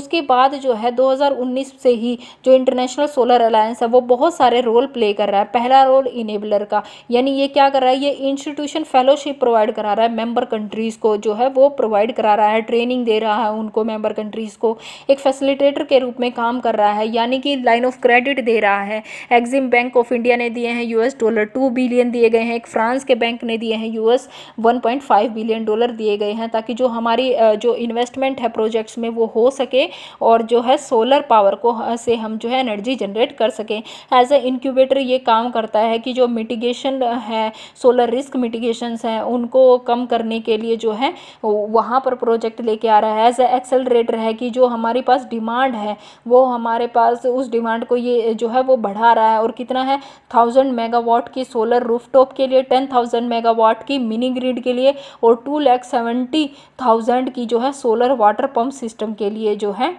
उसके बाद जो है 2019 से ही जो इंटरनेशनल सोलर अलायंस है वो बहुत सारे रोल प्ले कर रहा है पहला रोल इनेबलर का यानी ये क्या कर रहा है ये इंस्टीट्यूशन फेलोशिप प्रोवाइड करा रहा है मेंबर कंट्रीज़ को जो है वो प्रोवाइड करा रहा है ट्रेनिंग दे रहा है उनको मेंबर कंट्रीज़ को एक फैसिलिटेटर के रूप में काम कर रहा है यानी कि लाइन ऑफ क्रेडिट दे रहा है एग्जिम बैंक ऑफ इंडिया ने दिए हैं यूएस डॉलर टू बिलियन दिए गए हैं एक फ्रांस के बैंक ने दिए हैं यूएस 1.5 बिलियन डॉलर दिए गए हैं ताकि जो हमारी जो इन्वेस्टमेंट है प्रोजेक्ट्स में वो हो सके और जो है सोलर पावर को से हम जो है एनर्जी जनरेट कर सकें एज ए इंक्यूबेटर ये काम करता है कि जो मिटिगेशन है सोलर रिस्क मिटिगेशन हैं उनको कम करने के लिए जो है वहाँ पर प्रोजेक्ट लेके आ रहा है एज ए एक्सेलरेटर है कि जो हमारे पास डिमांड है वो हमारे पास उस डिमांड को ये जो है वो बढ़ा रहा है और कितना है थाउजेंड मेगा मेगावाट की सोलर रूफटॉप के लिए टेन थाउजेंड मेगावाट की मिनी ग्रिड के लिए और टू लैख सेवेंटी थाउजेंड की जो है सोलर वाटर पंप सिस्टम के लिए जो है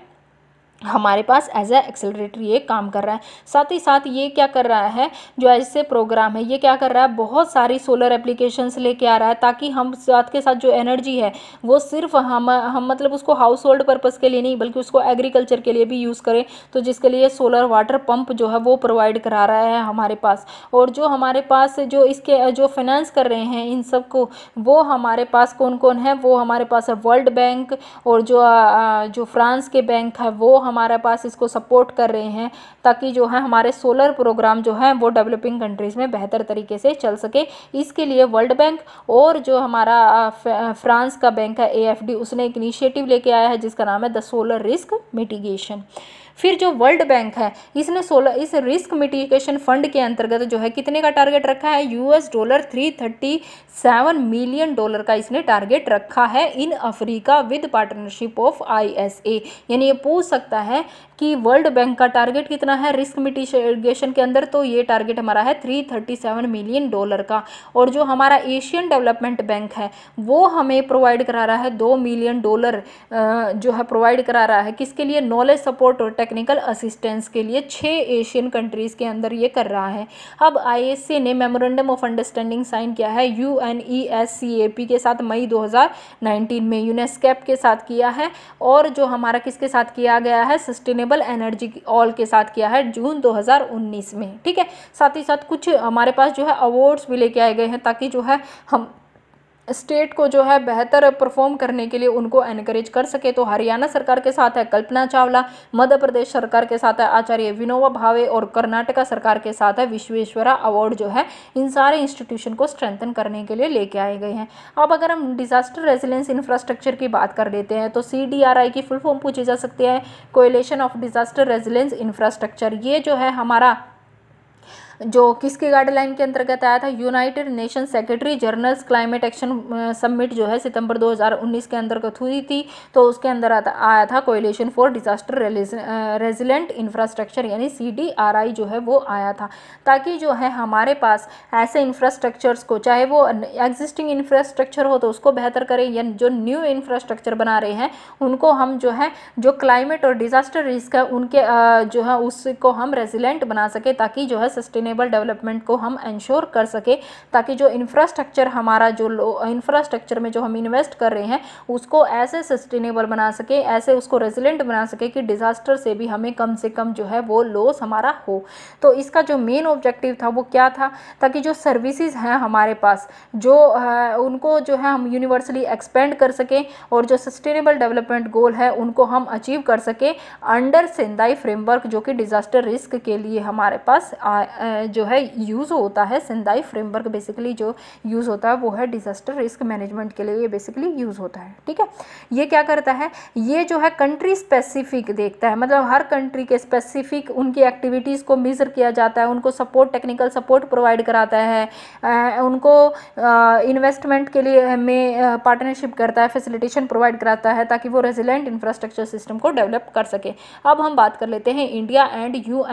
हमारे पास एज ए एक्सेलरेटर ये काम कर रहा है साथ ही साथ ये क्या कर रहा है जो ऐसे प्रोग्राम है ये क्या कर रहा है बहुत सारी सोलर एप्लीकेशंस लेके आ रहा है ताकि हम साथ के साथ जो एनर्जी है वो सिर्फ हम हम मतलब उसको हाउस होल्ड पर्पज़ के लिए नहीं बल्कि उसको एग्रीकल्चर के लिए भी यूज़ करें तो जिसके लिए सोलर वाटर पम्प जो है वो प्रोवाइड करा रहा है हमारे पास और जो हमारे पास जो इसके जो फाइनेंस कर रहे हैं इन सब को वो हमारे पास कौन कौन है वो हमारे पास है वर्ल्ड बैंक और जो जो फ्रांस के बैंक है वो हम हमारे पास इसको सपोर्ट कर रहे हैं ताकि जो है हमारे सोलर प्रोग्राम जो है वो डेवलपिंग कंट्रीज़ में बेहतर तरीके से चल सके इसके लिए वर्ल्ड बैंक और जो हमारा फ्रांस का बैंक है ए उसने एक इनिशिएटिव लेके आया है जिसका नाम है द सोलर रिस्क मिटिगेशन फिर जो वर्ल्ड बैंक है इसने सोलह इस रिस्क मिटिगेशन फंड के अंतर्गत जो है कितने का टारगेट रखा है US dollar three thirty seven million dollar का इसने टारगेट रखा है in Africa with partnership of I यानी ये पूछ सकता है कि वर्ल्ड बैंक का टारगेट कितना है रिस्क मिटिगेशन के अंदर तो ये टारगेट हमारा है 337 मिलियन डॉलर का और जो हमारा एशियन डेवलपमेंट बैंक है वो हमें प्रोवाइड करा रहा है दो मिलियन डॉलर जो है प्रोवाइड करा रहा है किसके लिए नॉलेज सपोर्ट और टेक्निकल असिस्टेंस के लिए छः एशियन कंट्रीज़ के अंदर ये कर रहा है अब आई ने मेमोरेंडम ऑफ अंडरस्टैंडिंग साइन किया है यू e के साथ मई दो में यूनेस्कैप के साथ किया है और जो हमारा किसके साथ किया गया है सस्टेनेबल रिन्यूएबल एनर्जी ऑल के साथ किया है जून 2019 में ठीक है साथ ही साथ कुछ हमारे पास जो है अवार्ड्स भी लेके आए गए हैं ताकि जो है हम स्टेट को जो है बेहतर परफॉर्म करने के लिए उनको एनकरेज कर सके तो हरियाणा सरकार के साथ है कल्पना चावला मध्य प्रदेश सरकार के साथ है आचार्य विनोबा भावे और कर्नाटका सरकार के साथ है विश्वेश्वरा अवार्ड जो है इन सारे इंस्टीट्यूशन को स्ट्रेंथन करने के लिए लेके आए गए हैं अब अगर हम डिजास्टर रेजिलेंस इंफ्रास्ट्रक्चर की बात कर लेते हैं तो सी की फुल फॉर्म पूछी जा सकती है coalition of disaster resilience infrastructure ये जो है हमारा जो किसके गाइडलाइन के अंतर्गत आया था United Nation secretary generals climate action summit जो है सितंबर 2019 के अंतर्गत हुई थी तो उसके अंदर आया था coalition for disaster resilient infrastructure यानी सी जो है वो आया था ताकि जो है हमारे पास ऐसे इंफ्रास्ट्रक्चर्स को चाहे वो एग्जिस्टिंग इंफ्रास्ट्रक्चर हो तो उसको बेहतर करें या जो न्यू इंफ्रास्ट्रक्चर बना रहे हैं उनको हम जो है जो क्लाइमेट और डिजास्टर रिस्क है उनके जो है उसको हम रेजिलेंट बना सके ताकि जो है सस्टेन सस्टेनेबल डेवलपमेंट को हम इंश्योर कर सके ताकि जो इंफ्रास्ट्रक्चर हमारा जो इंफ्रास्ट्रक्चर में जो हम इन्वेस्ट कर रहे हैं उसको ऐसे सस्टेनेबल बना सके ऐसे उसको रेजिलेंट बना सके कि डिज़ास्टर से भी हमें कम से कम जो है वो लॉस हमारा हो तो इसका जो मेन ऑब्जेक्टिव था वो क्या था ताकि जो सर्विसेज हैं हमारे पास जो उनको जो है हम यूनिवर्सली एक्सपेंड कर सकें और जो सस्टेनेबल डेवलपमेंट गोल है उनको हम अचीव कर सकें अंडर सेंदाई फ्रेमवर्क जो कि डिज़ास्टर रिस्क के लिए हमारे पास आ, आ, जो है यूज़ होता है सिंधाई फ्रेमवर्क बेसिकली जो यूज़ होता है वो है डिज़ास्टर रिस्क मैनेजमेंट के लिए ये बेसिकली यूज़ होता है ठीक है ये क्या करता है ये जो है कंट्री स्पेसिफिक देखता है मतलब हर कंट्री के स्पेसिफिक उनकी एक्टिविटीज़ को मेज़र किया जाता है उनको सपोर्ट टेक्निकल सपोर्ट प्रोवाइड कराता है उनको इन्वेस्टमेंट के लिए में पार्टनरशिप करता है फैसिलिटेशन प्रोवाइड कराता है ताकि वो रेजिलेंट इंफ्रास्ट्रक्चर सिस्टम को डेवलप कर सके अब हम बात कर लेते हैं इंडिया एंड यू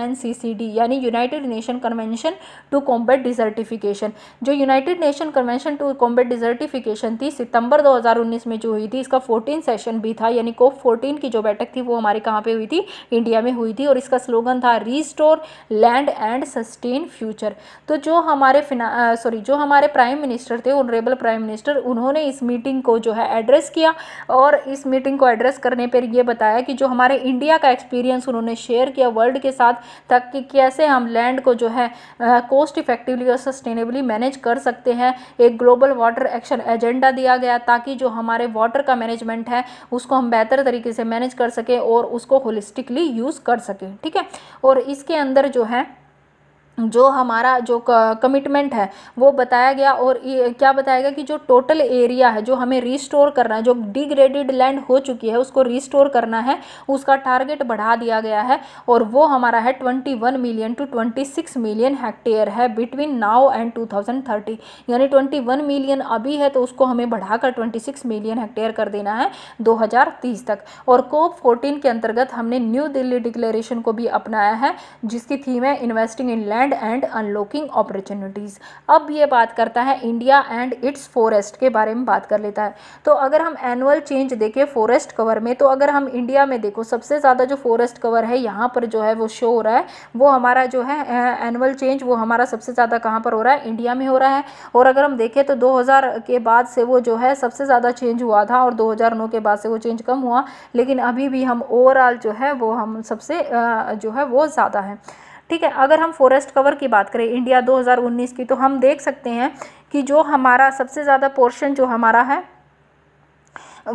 यानी United Nation convention to combat desertification जो United Nation convention to combat desertification थी सितंबर 2019 में जो हुई थी इसका 14 सेशन भी था यानी कोप 14 की जो बैठक थी वो हमारे कहाँ पे हुई थी इंडिया में हुई थी और इसका स्लोगन था restore land and sustain future तो जो हमारे सॉरी जो हमारे प्राइम मिनिस्टर थे ऑनरेबल प्राइम मिनिस्टर उन्होंने इस मीटिंग को जो है एड्रेस किया और इस मीटिंग को एड्रेस करने पर यह बताया कि जो हमारे इंडिया का एक्सपीरियंस उन्होंने शेयर किया वर्ल्ड के साथ तक कि कैसे हम लैंड को जो है है कॉस्ट इफेक्टिवली और सस्टेनेबली मैनेज कर सकते हैं एक ग्लोबल वाटर एक्शन एजेंडा दिया गया ताकि जो हमारे वाटर का मैनेजमेंट है उसको हम बेहतर तरीके से मैनेज कर सकें और उसको होलिस्टिकली यूज़ कर सकें ठीक है और इसके अंदर जो है जो हमारा जो कमिटमेंट है वो बताया गया और क्या बताया गया कि जो टोटल एरिया है जो हमें रिस्टोर करना है जो डिग्रेडेड लैंड हो चुकी है उसको रिस्टोर करना है उसका टारगेट बढ़ा दिया गया है और वो हमारा है 21 मिलियन टू 26 मिलियन हेक्टेयर है बिटवीन नाउ एंड 2030 यानी 21 मिलियन अभी है तो उसको हमें बढ़ाकर ट्वेंटी मिलियन हेक्टेयर कर देना है दो तक और कोप फोर्टीन के अंतर्गत हमने न्यू दिल्ली डिक्लेरेशन को भी अपनाया है जिसकी थीम है investing in land land and unlocking opportunities अब ये बात करता है इंडिया एंड इट्स फॉरेस्ट के बारे में बात कर लेता है तो अगर हम एनुअल चेंज देखें फॉरेस्ट कवर में तो अगर हम इंडिया में देखो सबसे ज़्यादा जो फॉरेस्ट कवर है यहाँ पर जो है वो शो हो रहा है वो हमारा जो है एनुअल चेंज वो हमारा सबसे ज़्यादा कहाँ पर हो रहा है इंडिया में हो रहा है और अगर हम देखें तो दो के बाद से वो जो है सबसे ज़्यादा चेंज हुआ था और दो के बाद से वो चेंज कम हुआ लेकिन अभी भी हम ओवरऑल जो है वो हम सबसे जो है वो ज़्यादा है ठीक है अगर हम फॉरेस्ट कवर की बात करें इंडिया 2019 की तो हम देख सकते हैं कि जो हमारा सबसे ज़्यादा पोर्शन जो हमारा है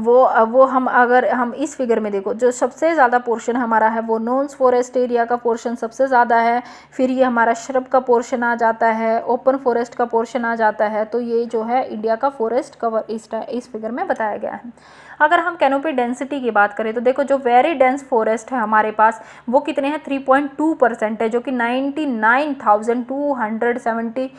वो वो हम अगर हम इस फिगर में देखो जो सबसे ज़्यादा पोर्शन हमारा है वो नॉन्स फॉरेस्ट एरिया का पोर्शन सबसे ज़्यादा है फिर ये हमारा श्रब का पोर्शन आ जाता है ओपन फॉरेस्ट का पोर्शन आ जाता है तो ये जो है इंडिया का फॉरेस्ट कवर इस इस फिगर में बताया गया है अगर हम कैनोपी डेंसिटी की बात करें तो देखो जो वेरी डेंस फॉरेस्ट है हमारे पास वो कितने हैं थ्री पॉइंट टू परसेंट है जो कि ninety nine thousand two hundred seventy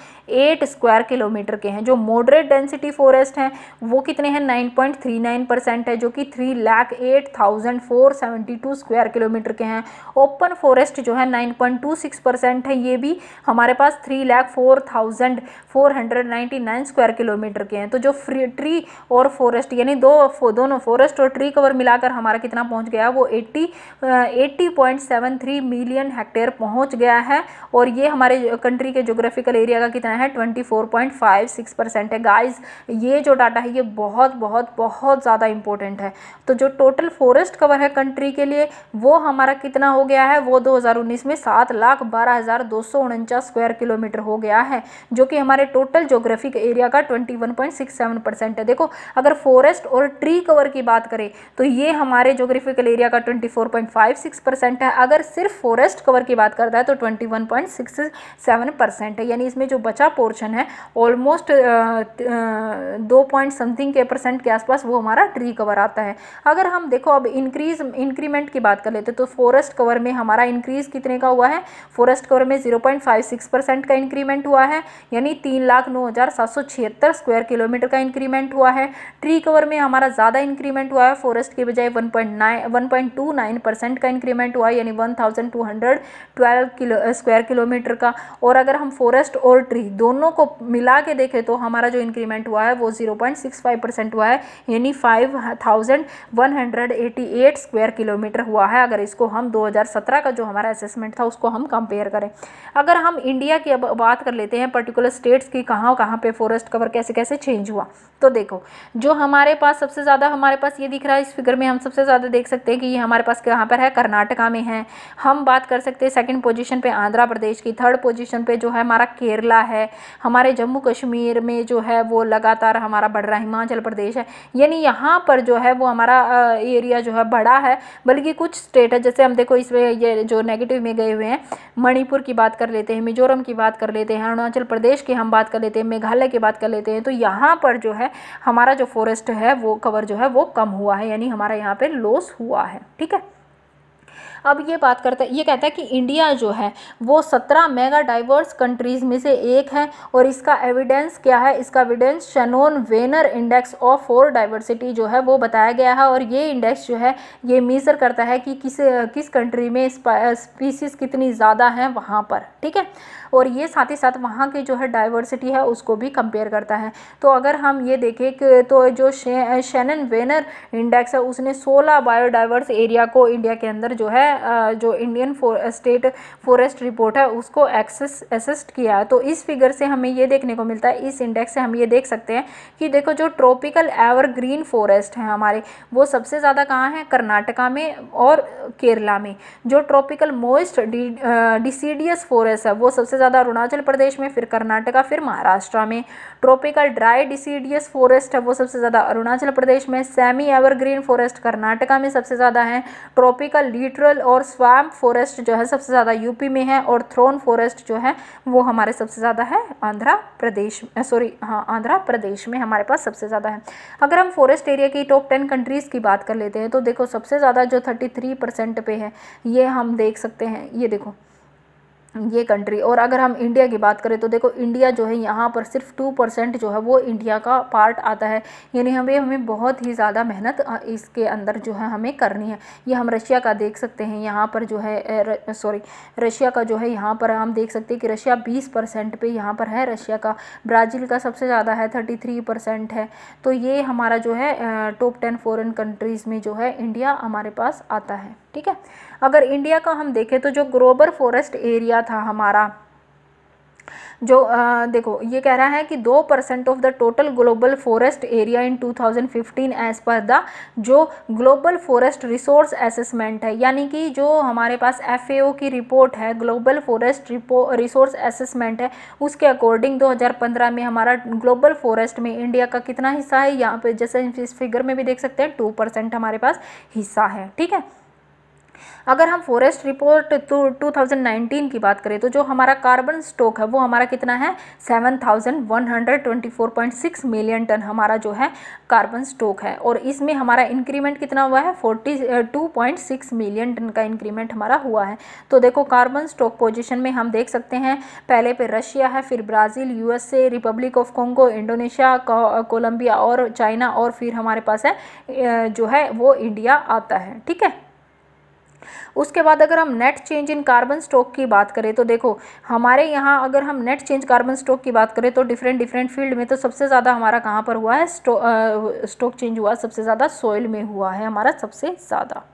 eight square kilometre के हैं जो मॉडरेट डेंसिटी फॉरेस्ट हैं वो कितने हैं nine point three nine percent है जो कि three lakh eight thousand four seventy two square kilometre के हैं ओपन फॉरेस्ट जो है nine point two six percent है ये भी हमारे पास three lakh four thousand four hundred ninety nine square kilometre के हैं तो जो फ्री ट्री और फॉरेस्ट यानी दो दो दोनों फॉरेस्ट और ट्री कवर मिलाकर हमारा कितना पहुंच गया वो 80 80.73 मिलियन हेक्टेयर पहुंच गया है और ये हमारे कंट्री के जोग्राफिकल एरिया का कितना है 24.56 परसेंट है गाइस ये जो डाटा है ये बहुत बहुत बहुत ज़्यादा इंपॉर्टेंट है तो जो टोटल फॉरेस्ट कवर है कंट्री के लिए वो हमारा कितना हो गया है वो दो में सात लाख बारह हज़ार दो सौ उनचास स्क्वायर किलोमीटर हो गया है जो कि हमारे टोटल जोग्राफिक एरिया का 21.67 परसेंट है देखो अगर फॉरेस्ट और ट्री कवर ओवर की बात करें तो ये हमारे जोग्राफिकल एरिया का 24.56 परसेंट है अगर सिर्फ फॉरेस्ट कवर की बात करता है तो 21.67 परसेंट है यानी इसमें जो बचा पोर्शन है ऑलमोस्ट दो पॉइंट समथिंग के परसेंट के आसपास वो हमारा ट्री कवर आता है अगर हम देखो अब इंक्रीज इंक्रीमेंट की बात कर लेते तो फॉरेस्ट कवर में हमारा इंक्रीज़ कितने का हुआ है फॉरेस्ट कवर में 0.56 परसेंट का इंक्रीमेंट हुआ है यानी तीन लाख नौ हज़ार सात सौ छिहत्तर स्क्वायर किलोमीटर का इंक्रीमेंट हुआ है ट्री कवर में हमारा ज़्यादा इंक्रीमेंट हुआ है फॉरेस्ट के बजाय one point nine one point two nine percent का इंक्रीमेंट हुआ यानी one thousand two hundred twelve kilo square kilometre का और अगर हम फॉरेस्ट और ट्री दोनों को मिला के देखें तो हमारा जो इंक्रीमेंट हुआ है वो zero point six five percent हुआ है यानी five thousand one hundred eighty eight square kilometre हुआ है अगर इसको हम दो हज़ार सत्रह का जो हमारा असेसमेंट था उसको हम कंपेयर करें अगर हम इंडिया की अब बात कर लेते हैं पर्टिकुलर स्टेट्स की कहाँ कहाँ पर फॉरेस्ट कवर कैसे कैसे चेंज हुआ तो देखो जो हमारे पास सबसे ज़्यादा हमारे पास ये दिख रहा है इस फिगर में हम सबसे ज़्यादा देख सकते हैं कि ये हमारे पास कहाँ पर है कर्नाटका में है हम बात कर सकते हैं सेकेंड पोजिशन पर आंध्र प्रदेश की थर्ड पोजिशन पर जो है हमारा केरला है हमारे जम्मू कश्मीर में जो है वो लगातार हमारा बढ़ रहा है हिमाचल प्रदेश है यानी यहाँ पर जो है वो हमारा एरिया जो है बड़ा है बल्कि कुछ स्टेट है जैसे हम देखो इसमें ये जो नेगेटिव में गए हुए हैं मणिपुर की बात कर लेते हैं मिजोरम की बात कर लेते हैं अरुणाचल प्रदेश की हम बात कर लेते हैं मेघालय की बात कर लेते हैं तो यहाँ पर जो है हमारा जो फॉरेस्ट है वो कवर जो है है वो कम हुआ है यानी हमारा यहाँ पर लॉस हुआ है ठीक है अब ये बात करते हैं ये कहता है कि इंडिया जो है वो सत्रह मेगा डाइवर्स कंट्रीज़ में से एक है और इसका एविडेंस क्या है इसका evidence Shannon Wiener index of for diversity जो है वो बताया गया है और ये इंडेक्स जो है ये मीज़र करता है कि किस किस कंट्री में स्पीसीज़ कितनी ज़्यादा हैं वहाँ पर ठीक है और ये साथ ही साथ वहाँ की जो है डाइवर्सिटी है उसको भी कंपेयर करता है तो अगर हम ये देखें कि तो जो शे, शेनन वेनर इंडेक्स है उसने सोलह बायोडाइवर्स एरिया को इंडिया के अंदर जो है जो इंडियन फो, स्टेट फॉरेस्ट रिपोर्ट है उसको एक्सेस असिस्ट किया है तो इस फिगर से हमें ये देखने को मिलता है इस इंडेक्स से हम ये देख सकते हैं कि देखो जो ट्रॉपिकल एवरग्रीन फॉरेस्ट हैं हमारे वो सबसे ज़्यादा कहाँ हैं कर्नाटका में और केरला में जो ट्रॉपिकल मोस्ट डिसीडियस फॉरेस्ट है वो सबसे ज़्यादा अरुणाचल प्रदेश में फिर कर्नाटका फिर महाराष्ट्र में ट्रॉपिकल ड्राई डिसीडियस फॉरेस्ट है वो सबसे ज़्यादा अरुणाचल प्रदेश में सेमी एवरग्रीन फॉरेस्ट कर्नाटका में सबसे ज़्यादा है ट्रॉपिकल लिटरल और स्वाम्प फॉरेस्ट जो है सबसे ज़्यादा यूपी में है और थ्रोन फॉरेस्ट जो है वो हमारे सबसे ज़्यादा है आंध्र प्रदेश सॉरी हाँ आंध्र प्रदेश में हमारे पास सबसे ज़्यादा है अगर हम फॉरेस्ट एरिया की टॉप टेन कंट्रीज़ की बात कर लेते हैं तो देखो सबसे ज़्यादा जो थर्टी थ्री परसेंट पे है ये हम देख सकते हैं ये देखो ये कंट्री और अगर हम इंडिया की बात करें तो देखो इंडिया जो है यहाँ पर सिर्फ टू परसेंट जो है वो इंडिया का पार्ट आता है यानी हमें हमें बहुत ही ज़्यादा मेहनत इसके अंदर जो है हमें करनी है ये हम रशिया का देख सकते हैं यहाँ पर जो है सॉरी रशिया का जो है यहाँ पर हम देख सकते हैं कि रशिया बीस परसेंट पर यहाँ पर है रशिया का ब्राज़ील का सबसे ज़्यादा है थर्टी थ्री परसेंट है तो ये हमारा जो है टॉप टेन फ़ॉरन कंट्रीज़ में जो है इंडिया हमारे पास आता है ठीक है अगर इंडिया का हम देखें तो जो ग्रोबर फॉरेस्ट एरिया था हमारा जो आ, देखो ये कह रहा है कि दो percent of the total global forest area in 2015 as per the जो ग्लोबल फॉरेस्ट रिसोर्स असेसमेंट है यानी कि जो हमारे पास एफएओ की रिपोर्ट है ग्लोबल फॉरेस्ट रिसोर्स असेसमेंट है उसके अकॉर्डिंग 2015 में हमारा ग्लोबल फॉरेस्ट में इंडिया का कितना हिस्सा है यहाँ पे जैसे इस फिगर में भी देख सकते हैं टू हमारे पास हिस्सा है ठीक है अगर हम फॉरेस्ट रिपोर्ट टू थाउजेंड की बात करें तो जो हमारा कार्बन स्टॉक है वो हमारा कितना है 7,124.6 मिलियन टन हमारा जो है कार्बन स्टॉक है और इसमें हमारा इंक्रीमेंट कितना हुआ है 42.6 मिलियन टन का इंक्रीमेंट हमारा हुआ है तो देखो कार्बन स्टॉक पोजिशन में हम देख सकते हैं पहले पे रशिया है फिर Brazil USA Republic of Congo Indonesia Colombia और चाइना और फिर हमारे पास है जो है वो इंडिया आता है ठीक है उसके बाद अगर हम net change in carbon stock की बात करें तो देखो हमारे यहाँ अगर हम नेट चेंज कार्बन स्टॉक की बात करें तो डिफरेंट डिफरेंट फील्ड में तो सबसे ज़्यादा हमारा कहाँ पर हुआ है स्टॉक चेंज हुआ सबसे ज़्यादा सॉइल में हुआ है हमारा सबसे ज़्यादा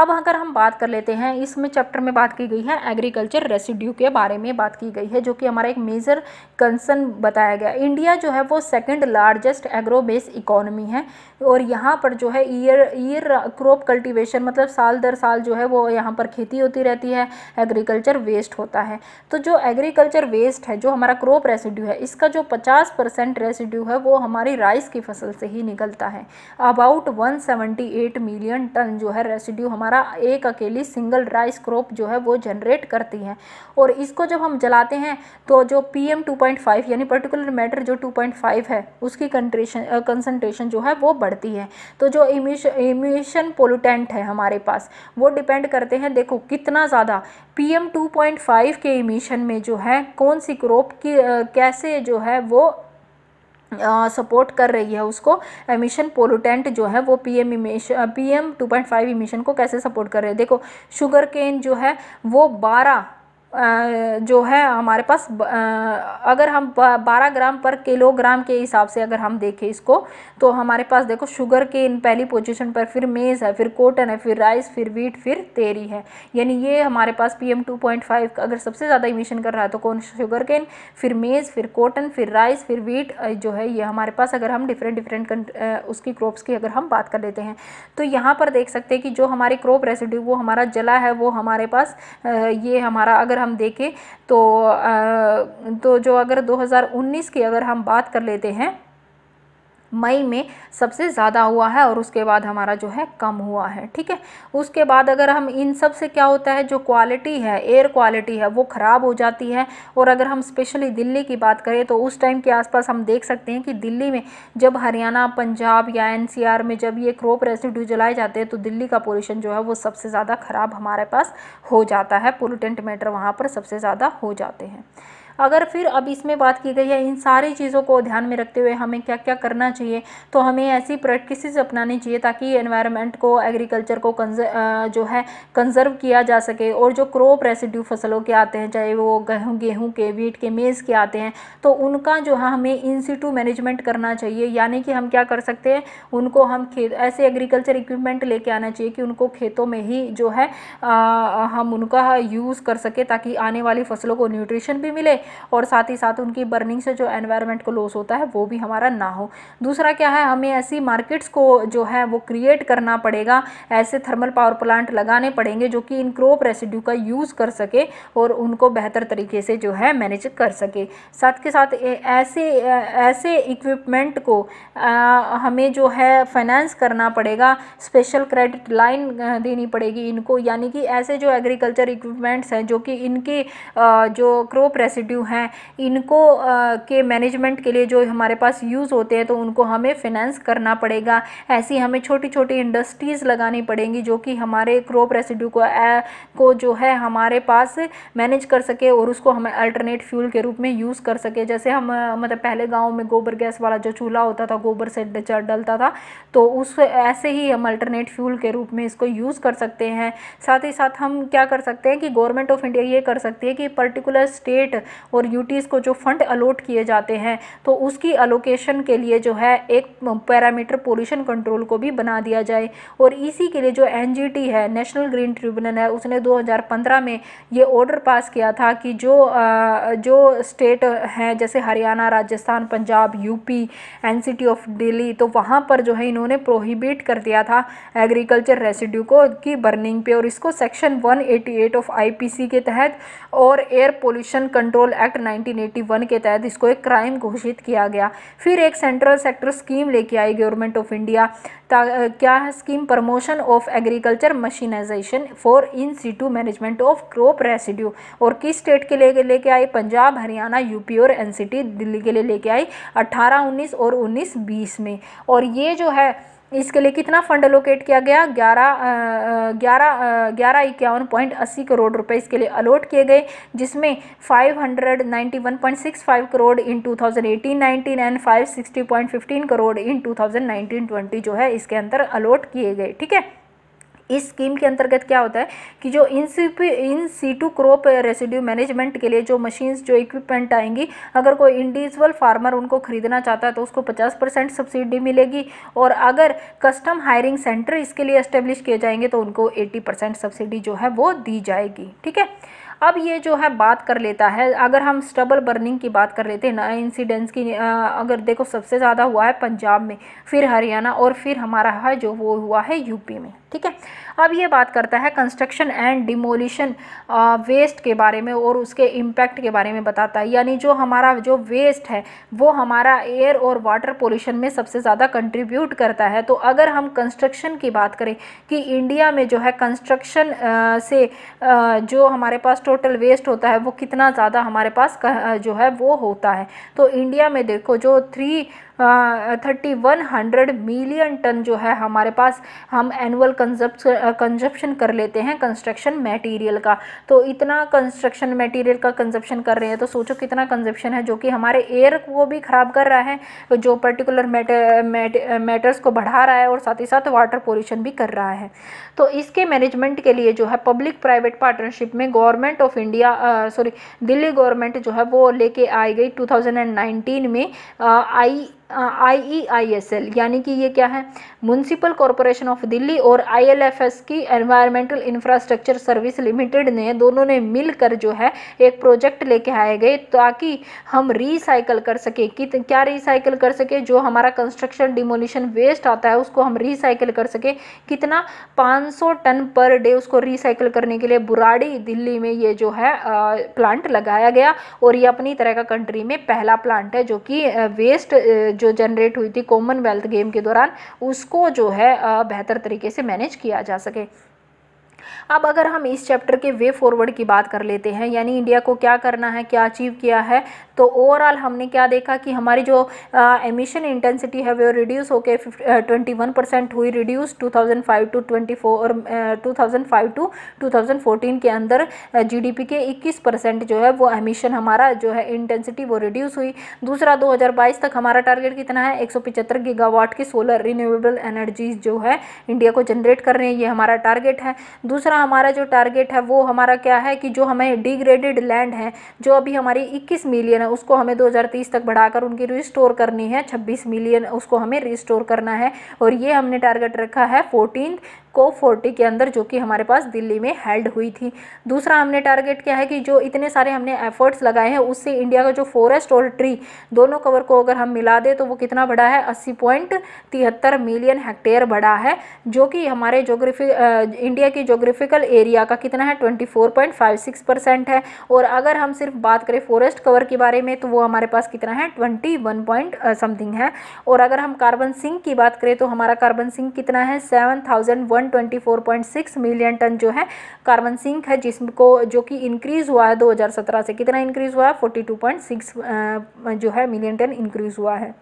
अब अगर हम बात कर लेते हैं इसमें चैप्टर में बात की गई है एग्रीकल्चर रेसिड्यू के बारे में बात की गई है जो कि हमारा एक मेजर कंसर्न बताया गया इंडिया जो है वो second largest agro base economy है और यहाँ पर जो है ईयर ईयर क्रॉप कल्टिवेशन मतलब साल दर साल जो है वो यहाँ पर खेती होती रहती है एग्रीकल्चर वेस्ट होता है तो जो एग्रीकल्चर वेस्ट है जो हमारा क्रॉप रेसिड्यू है इसका जो पचास परसेंट रेसिड्यू है वो हमारी राइस की फसल से ही निकलता है अबाउट वन मिलियन टन जो है रेसिड्यू हमारा एक अकेली सिंगल राइस क्रॉप जो है वो जनरेट करती है और इसको जब हम जलाते हैं तो जो P M two point five यानी पर्टिकुलर मैटर जो टू पॉइंट फाइव है उसकी कंट्रेशन कंसनट्रेशन जो है वो बढ़ती है तो जो इमिशन पोलूटेंट है हमारे पास वो डिपेंड करते हैं देखो कितना ज़्यादा P M two point five के इमिशन में जो है कौन सी क्रॉप की कैसे जो है वो सपोर्ट कर रही है उसको एमिशन पोलूटेंट जो है वो P M emission P M two point five emission को कैसे सपोर्ट कर रहे हैं देखो शुगर केन जो है वो बारह जो है हमारे पास अगर हम 12 ग्राम पर किलोग्राम के हिसाब से अगर हम देखें इसको तो हमारे पास देखो शुगर के इन पहली पोजीशन पर फिर मेज़ है फिर कॉटन है फिर राइस फिर वीट फिर तेरी है यानी ये हमारे पास पीएम 2.5 अगर सबसे ज़्यादा इमिशन कर रहा है तो कौन शुगर केन फिर मेज़ फिर कॉटन फिर राइस फिर वीट जो है ये हमारे पास अगर हम डिफरेंट डिफरेंट उसकी क्रॉप्स की अगर हम बात कर लेते हैं तो यहाँ पर देख सकते हैं कि जो हमारी क्रॉप रेसिड्यू वो हमारा जला है वो हमारे पास ये हमारा अगर हम देखें तो तो जो अगर 2019 की अगर हम बात कर लेते हैं मई में सबसे ज़्यादा हुआ है और उसके बाद हमारा जो है कम हुआ है ठीक है उसके बाद अगर हम इन सब से क्या होता है जो क्वालिटी है एयर क्वालिटी है वो ख़राब हो जाती है और अगर हम स्पेशली दिल्ली की बात करें तो उस टाइम के आसपास हम देख सकते हैं कि दिल्ली में जब हरियाणा पंजाब या एन में जब ये क्रॉप रेसिड्यू जलाए जाते हैं तो दिल्ली का पोल्यूशन जो है वो सबसे ज़्यादा ख़राब हमारे पास हो जाता है पोलूटेंट मैटर वहाँ पर सबसे ज़्यादा हो जाते हैं अगर फिर अब इसमें बात की गई है इन सारी चीज़ों को ध्यान में रखते हुए हमें क्या क्या करना चाहिए तो हमें ऐसी प्रैक्टिसेस अपनानी चाहिए ताकि एनवायरनमेंट को एग्रीकल्चर को जो है कंजर्व किया जा सके और जो क्रॉप रेसिड्यू फसलों के आते हैं चाहे वो गेहूँ गेहूँ के वीट के मेज़ के आते हैं तो उनका जो है हमें इंसिटू मैनेजमेंट करना चाहिए यानी कि हम क्या कर सकते हैं उनको हम खेत ऐसे एग्रीकल्चर इक्विपमेंट लेके आना चाहिए कि उनको खेतों में ही जो है आ, हम उनका यूज़ कर सके ताकि आने वाली फसलों को न्यूट्रिशन भी मिले और साथ ही साथ उनकी बर्निंग से जो एनवायरमेंट को लॉस होता है वो भी हमारा ना हो दूसरा क्या है हमें ऐसी मार्केट्स को जो है वो क्रिएट करना पड़ेगा ऐसे थर्मल पावर प्लांट लगाने पड़ेंगे जो कि इन क्रोप रेसिड्यू का यूज़ कर सके और उनको बेहतर तरीके से जो है मैनेज कर सके साथ के साथ ऐसे ऐसे इक्विपमेंट को आ, हमें जो है फाइनेंस करना पड़ेगा स्पेशल क्रेडिट लाइन देनी पड़ेगी इनको यानी कि ऐसे जो एग्रीकल्चर इक्विपमेंट्स हैं जो कि इनके आ, जो क्रोप रेसिड्यू एक्जीक्यूटिव हैं इनको आ, के मैनेजमेंट के लिए जो हमारे पास यूज़ होते हैं तो उनको हमें फिनेंस करना पड़ेगा ऐसी हमें छोटी छोटी इंडस्ट्रीज़ लगानी पड़ेंगी जो कि हमारे क्रॉप रेसिड्यू को को जो है हमारे पास मैनेज कर सके और उसको हमें अल्टरनेट फ्यूल के रूप में यूज़ कर सके जैसे हम मतलब पहले गाँव में गोबर गैस वाला जो चूल्हा होता था गोबर से डलता था तो उस ऐसे ही हम अल्टरनेट फ्यूल के रूप में इसको यूज़ कर सकते हैं साथ ही साथ हम क्या कर सकते हैं कि गवर्नमेंट ऑफ इंडिया ये कर सकती है कि पर्टिकुलर स्टेट और यूटीज़ को जो फ़ंड अलोट किए जाते हैं तो उसकी अलोकेशन के लिए जो है एक पैरामीटर पोल्यूशन कंट्रोल को भी बना दिया जाए और इसी के लिए जो एन है नेशनल ग्रीन ट्रिब्यूनल है उसने दो में ये ऑर्डर पास किया था कि जो जो स्टेट हैं जैसे Haryana Rajasthan Punjab UP and of Delhi तो वहाँ पर जो है इन्होंने प्रोहिबिट कर दिया था एग्रीकल्चर रेसिड्यू को की बर्निंग पे और इसको सेक्शन 188 ऑफ आईपीसी के तहत और air pollution control control act 1981 के तहत इसको एक क्राइम घोषित किया गया फिर एक सेंट्रल सेक्टर स्कीम लेके आई गवर्नमेंट ऑफ इंडिया क्या है scheme promotion of agriculture mechanisation for in situ management of crop residue और किस स्टेट के लेके लेके आई पंजाब हरियाणा यूपी और एनसीटी दिल्ली के लिए लेके आई 18 19 और 19 20 में और ये जो है इसके लिए कितना फंड अलोकेट किया गया ग्यारह ग्यारह ग्यारह इक्यावन पॉइंट अस्सी करोड़ रुपए इसके लिए अलॉट किए गए जिसमें five hundred ninety one point six five crore in two thousand eighteen nineteen and five sixty point fifteen crore in two thousand nineteen twenty जो है इसके अंदर अलॉट किए गए ठीक है इस स्कीम के अंतर्गत क्या होता है कि जो in in situ crop residue management के लिए जो मशीन्स जो इक्विपमेंट आएंगी अगर कोई इंडिविजुअल फार्मर उनको खरीदना चाहता है तो उसको पचास परसेंट सब्सिडी मिलेगी और अगर कस्टम हायरिंग सेंटर इसके लिए इस्टेब्लिश किए जाएंगे तो उनको एटी परसेंट सब्सिडी जो है वो दी जाएगी ठीक है अब ये जो है बात कर लेता है अगर हम स्टबल बर्निंग की बात कर लेते हैं ना इंसिडेंट्स की अगर देखो सबसे ज़्यादा हुआ है पंजाब में फिर हरियाणा और फिर हमारा है जो वो हुआ है यूपी में ठीक है अब ये बात करता है कंस्ट्रक्शन एंड डिमोलिशन वेस्ट के बारे में और उसके इम्पैक्ट के बारे में बताता है यानी जो हमारा जो वेस्ट है वो हमारा एयर और वाटर पोल्यूशन में सबसे ज़्यादा कंट्रीब्यूट करता है तो अगर हम कंस्ट्रक्शन की बात करें कि इंडिया में जो है कंस्ट्रक्शन से आ, जो हमारे पास टोटल वेस्ट होता है वो कितना ज़्यादा हमारे पास जो है वो होता है तो इंडिया में देखो जो three thirty one hundred million ton जो है हमारे पास हम एनुअल कंजप्शन कर लेते हैं कंस्ट्रक्शन मटेरियल का तो इतना कंस्ट्रक्शन मटेरियल का कंजप्शन कर रहे हैं तो सोचो कितना कंजप्शन है जो कि हमारे एयर को भी ख़राब कर रहा है जो पर्टिकुलर मेट, मैटर्स को बढ़ा रहा है और साथ ही साथ वाटर पोल्यूशन भी कर रहा है तो इसके मैनेजमेंट के लिए जो है पब्लिक प्राइवेट पार्टनरशिप में government of India sorry Delhi government जो है वो लेके आई गई 2019 में आई आई ई आई एस एल यानी कि ये क्या है म्यूनसिपल कॉरपोरेशन ऑफ दिल्ली और आईएलएफएस की एनवायरमेंटल इंफ्रास्ट्रक्चर सर्विस लिमिटेड ने दोनों ने मिलकर जो है एक प्रोजेक्ट लेके आए गए ताकि हम रिसाइकल कर सके कि क्या रिसाइकिल कर सके जो हमारा कंस्ट्रक्शन डिमोलिशन वेस्ट आता है उसको हम रिसाइकिल कर सके कितना 500 टन पर डे उसको रिसाइकल करने के लिए बुराड़ी दिल्ली में ये जो है प्लांट लगाया गया और ये अपनी तरह का कंट्री में पहला प्लांट है जो कि वेस्ट जो जनरेट हुई थी कॉमनवेल्थ गेम के दौरान उसको इसको जो है बेहतर तरीके से मैनेज किया जा सके अब अगर हम इस चैप्टर के वे फॉरवर्ड की बात कर लेते हैं यानी इंडिया को क्या करना है क्या अचीव किया है तो ओवरऑल हमने क्या देखा कि हमारी जो एमिशन इंटेंसिटी है वो रिड्यूस होकर ट्वेंटी वन परसेंट हुई reduce two thousand five to twenty four two thousand five to two thousand fourteen के अंदर पी के इक्कीस परसेंट जो है वो एमिशन हमारा जो है इंटेंसिटी वो रिड्यूस हुई दूसरा दो हज़ार बाईस तक हमारा टारगेट कितना है एक सौ पिचहत्तर गीगावाट की सोलर रिन्यूएबल एनर्जीज जो है इंडिया को जनरेट कर रहे हैं ये हमारा टारगेट है दूसरा हमारा जो टारगेट है वो हमारा क्या है कि जो हमें डिग्रेडेड लैंड है जो अभी हमारी 21 मिलियन है उसको हमें 2030 तक बढ़ाकर उनकी रिस्टोर करनी है 26 मिलियन उसको हमें रिस्टोर करना है और ये हमने टारगेट रखा है फोर्टीन को फोर्टी के अंदर जो कि हमारे पास दिल्ली में हेल्ड हुई थी दूसरा हमने टारगेट क्या है कि जो इतने सारे हमने एफर्ट्स लगाए हैं उससे इंडिया का जो फॉरेस्ट और ट्री दोनों कवर को अगर हम मिला दें तो वो कितना बड़ा है अस्सी पॉइंट तिहत्तर मिलियन हेक्टेयर बड़ा है जो कि हमारे जोग्राफी इंडिया की जोग्राफी जोग्राफिकल एरिया का कितना है 24.56 परसेंट है और अगर हम सिर्फ बात करें फॉरेस्ट कवर के बारे में तो वो हमारे पास कितना है 21 पॉइंट समथिंग है और अगर हम कार्बन सिंक की बात करें तो हमारा कार्बन सिंक कितना है 7124.6 मिलियन टन जो है कार्बन सिंक है जिसको जो कि इंक्रीज़ हुआ है सत्रह से कितना इंक्रीज़ हुआ है सिक्स जो है मिलियन टन इंक्रीज़ हुआ है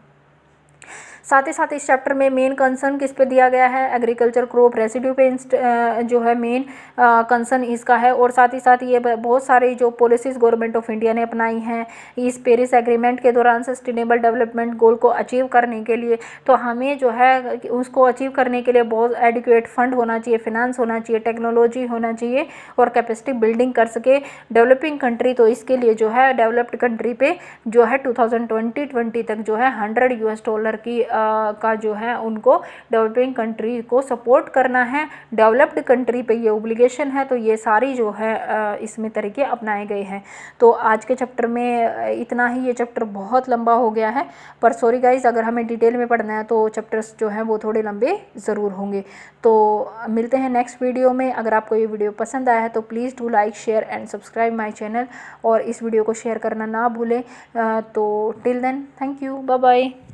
साथ ही साथ इस चैप्टर में मेन कंसर्न किस पे दिया गया है एग्रीकल्चर क्रॉप रेसिड्यू पे जो है मेन कंसर्न इसका है और साथ ही साथ ये बहुत सारे जो पॉलिसीज़ गवर्नमेंट ऑफ इंडिया ने अपनाई हैं इस पेरिस एग्रीमेंट के दौरान सस्टेनेबल डेवलपमेंट गोल को अचीव करने के लिए तो हमें जो है उसको अचीव करने के लिए बहुत एडिक्यूट फंड होना चाहिए फिनांस होना चाहिए टेक्नोलॉजी होना चाहिए और कैपेसिटी बिल्डिंग कर सके डेवलपिंग कंट्री तो इसके लिए जो है डेवलप्ड कंट्री पे जो है 2020-20 तक जो है 100 यूएस डॉलर की का जो है उनको डेवलपिंग कंट्री को सपोर्ट करना है डेवलप्ड कंट्री पे ये ओब्लिगेशन है तो ये सारी जो है इसमें तरीके अपनाए गए हैं तो आज के चैप्टर में इतना ही ये चैप्टर बहुत लंबा हो गया है पर सॉरी गाइज अगर हमें डिटेल में पढ़ना है तो चैप्टर्स जो हैं वो थोड़े लंबे ज़रूर होंगे तो मिलते हैं नेक्स्ट वीडियो में अगर आपको ये वीडियो पसंद आया है तो please do like share and subscribe my channel और इस वीडियो को शेयर करना ना भूलें तो till then thank you bye bye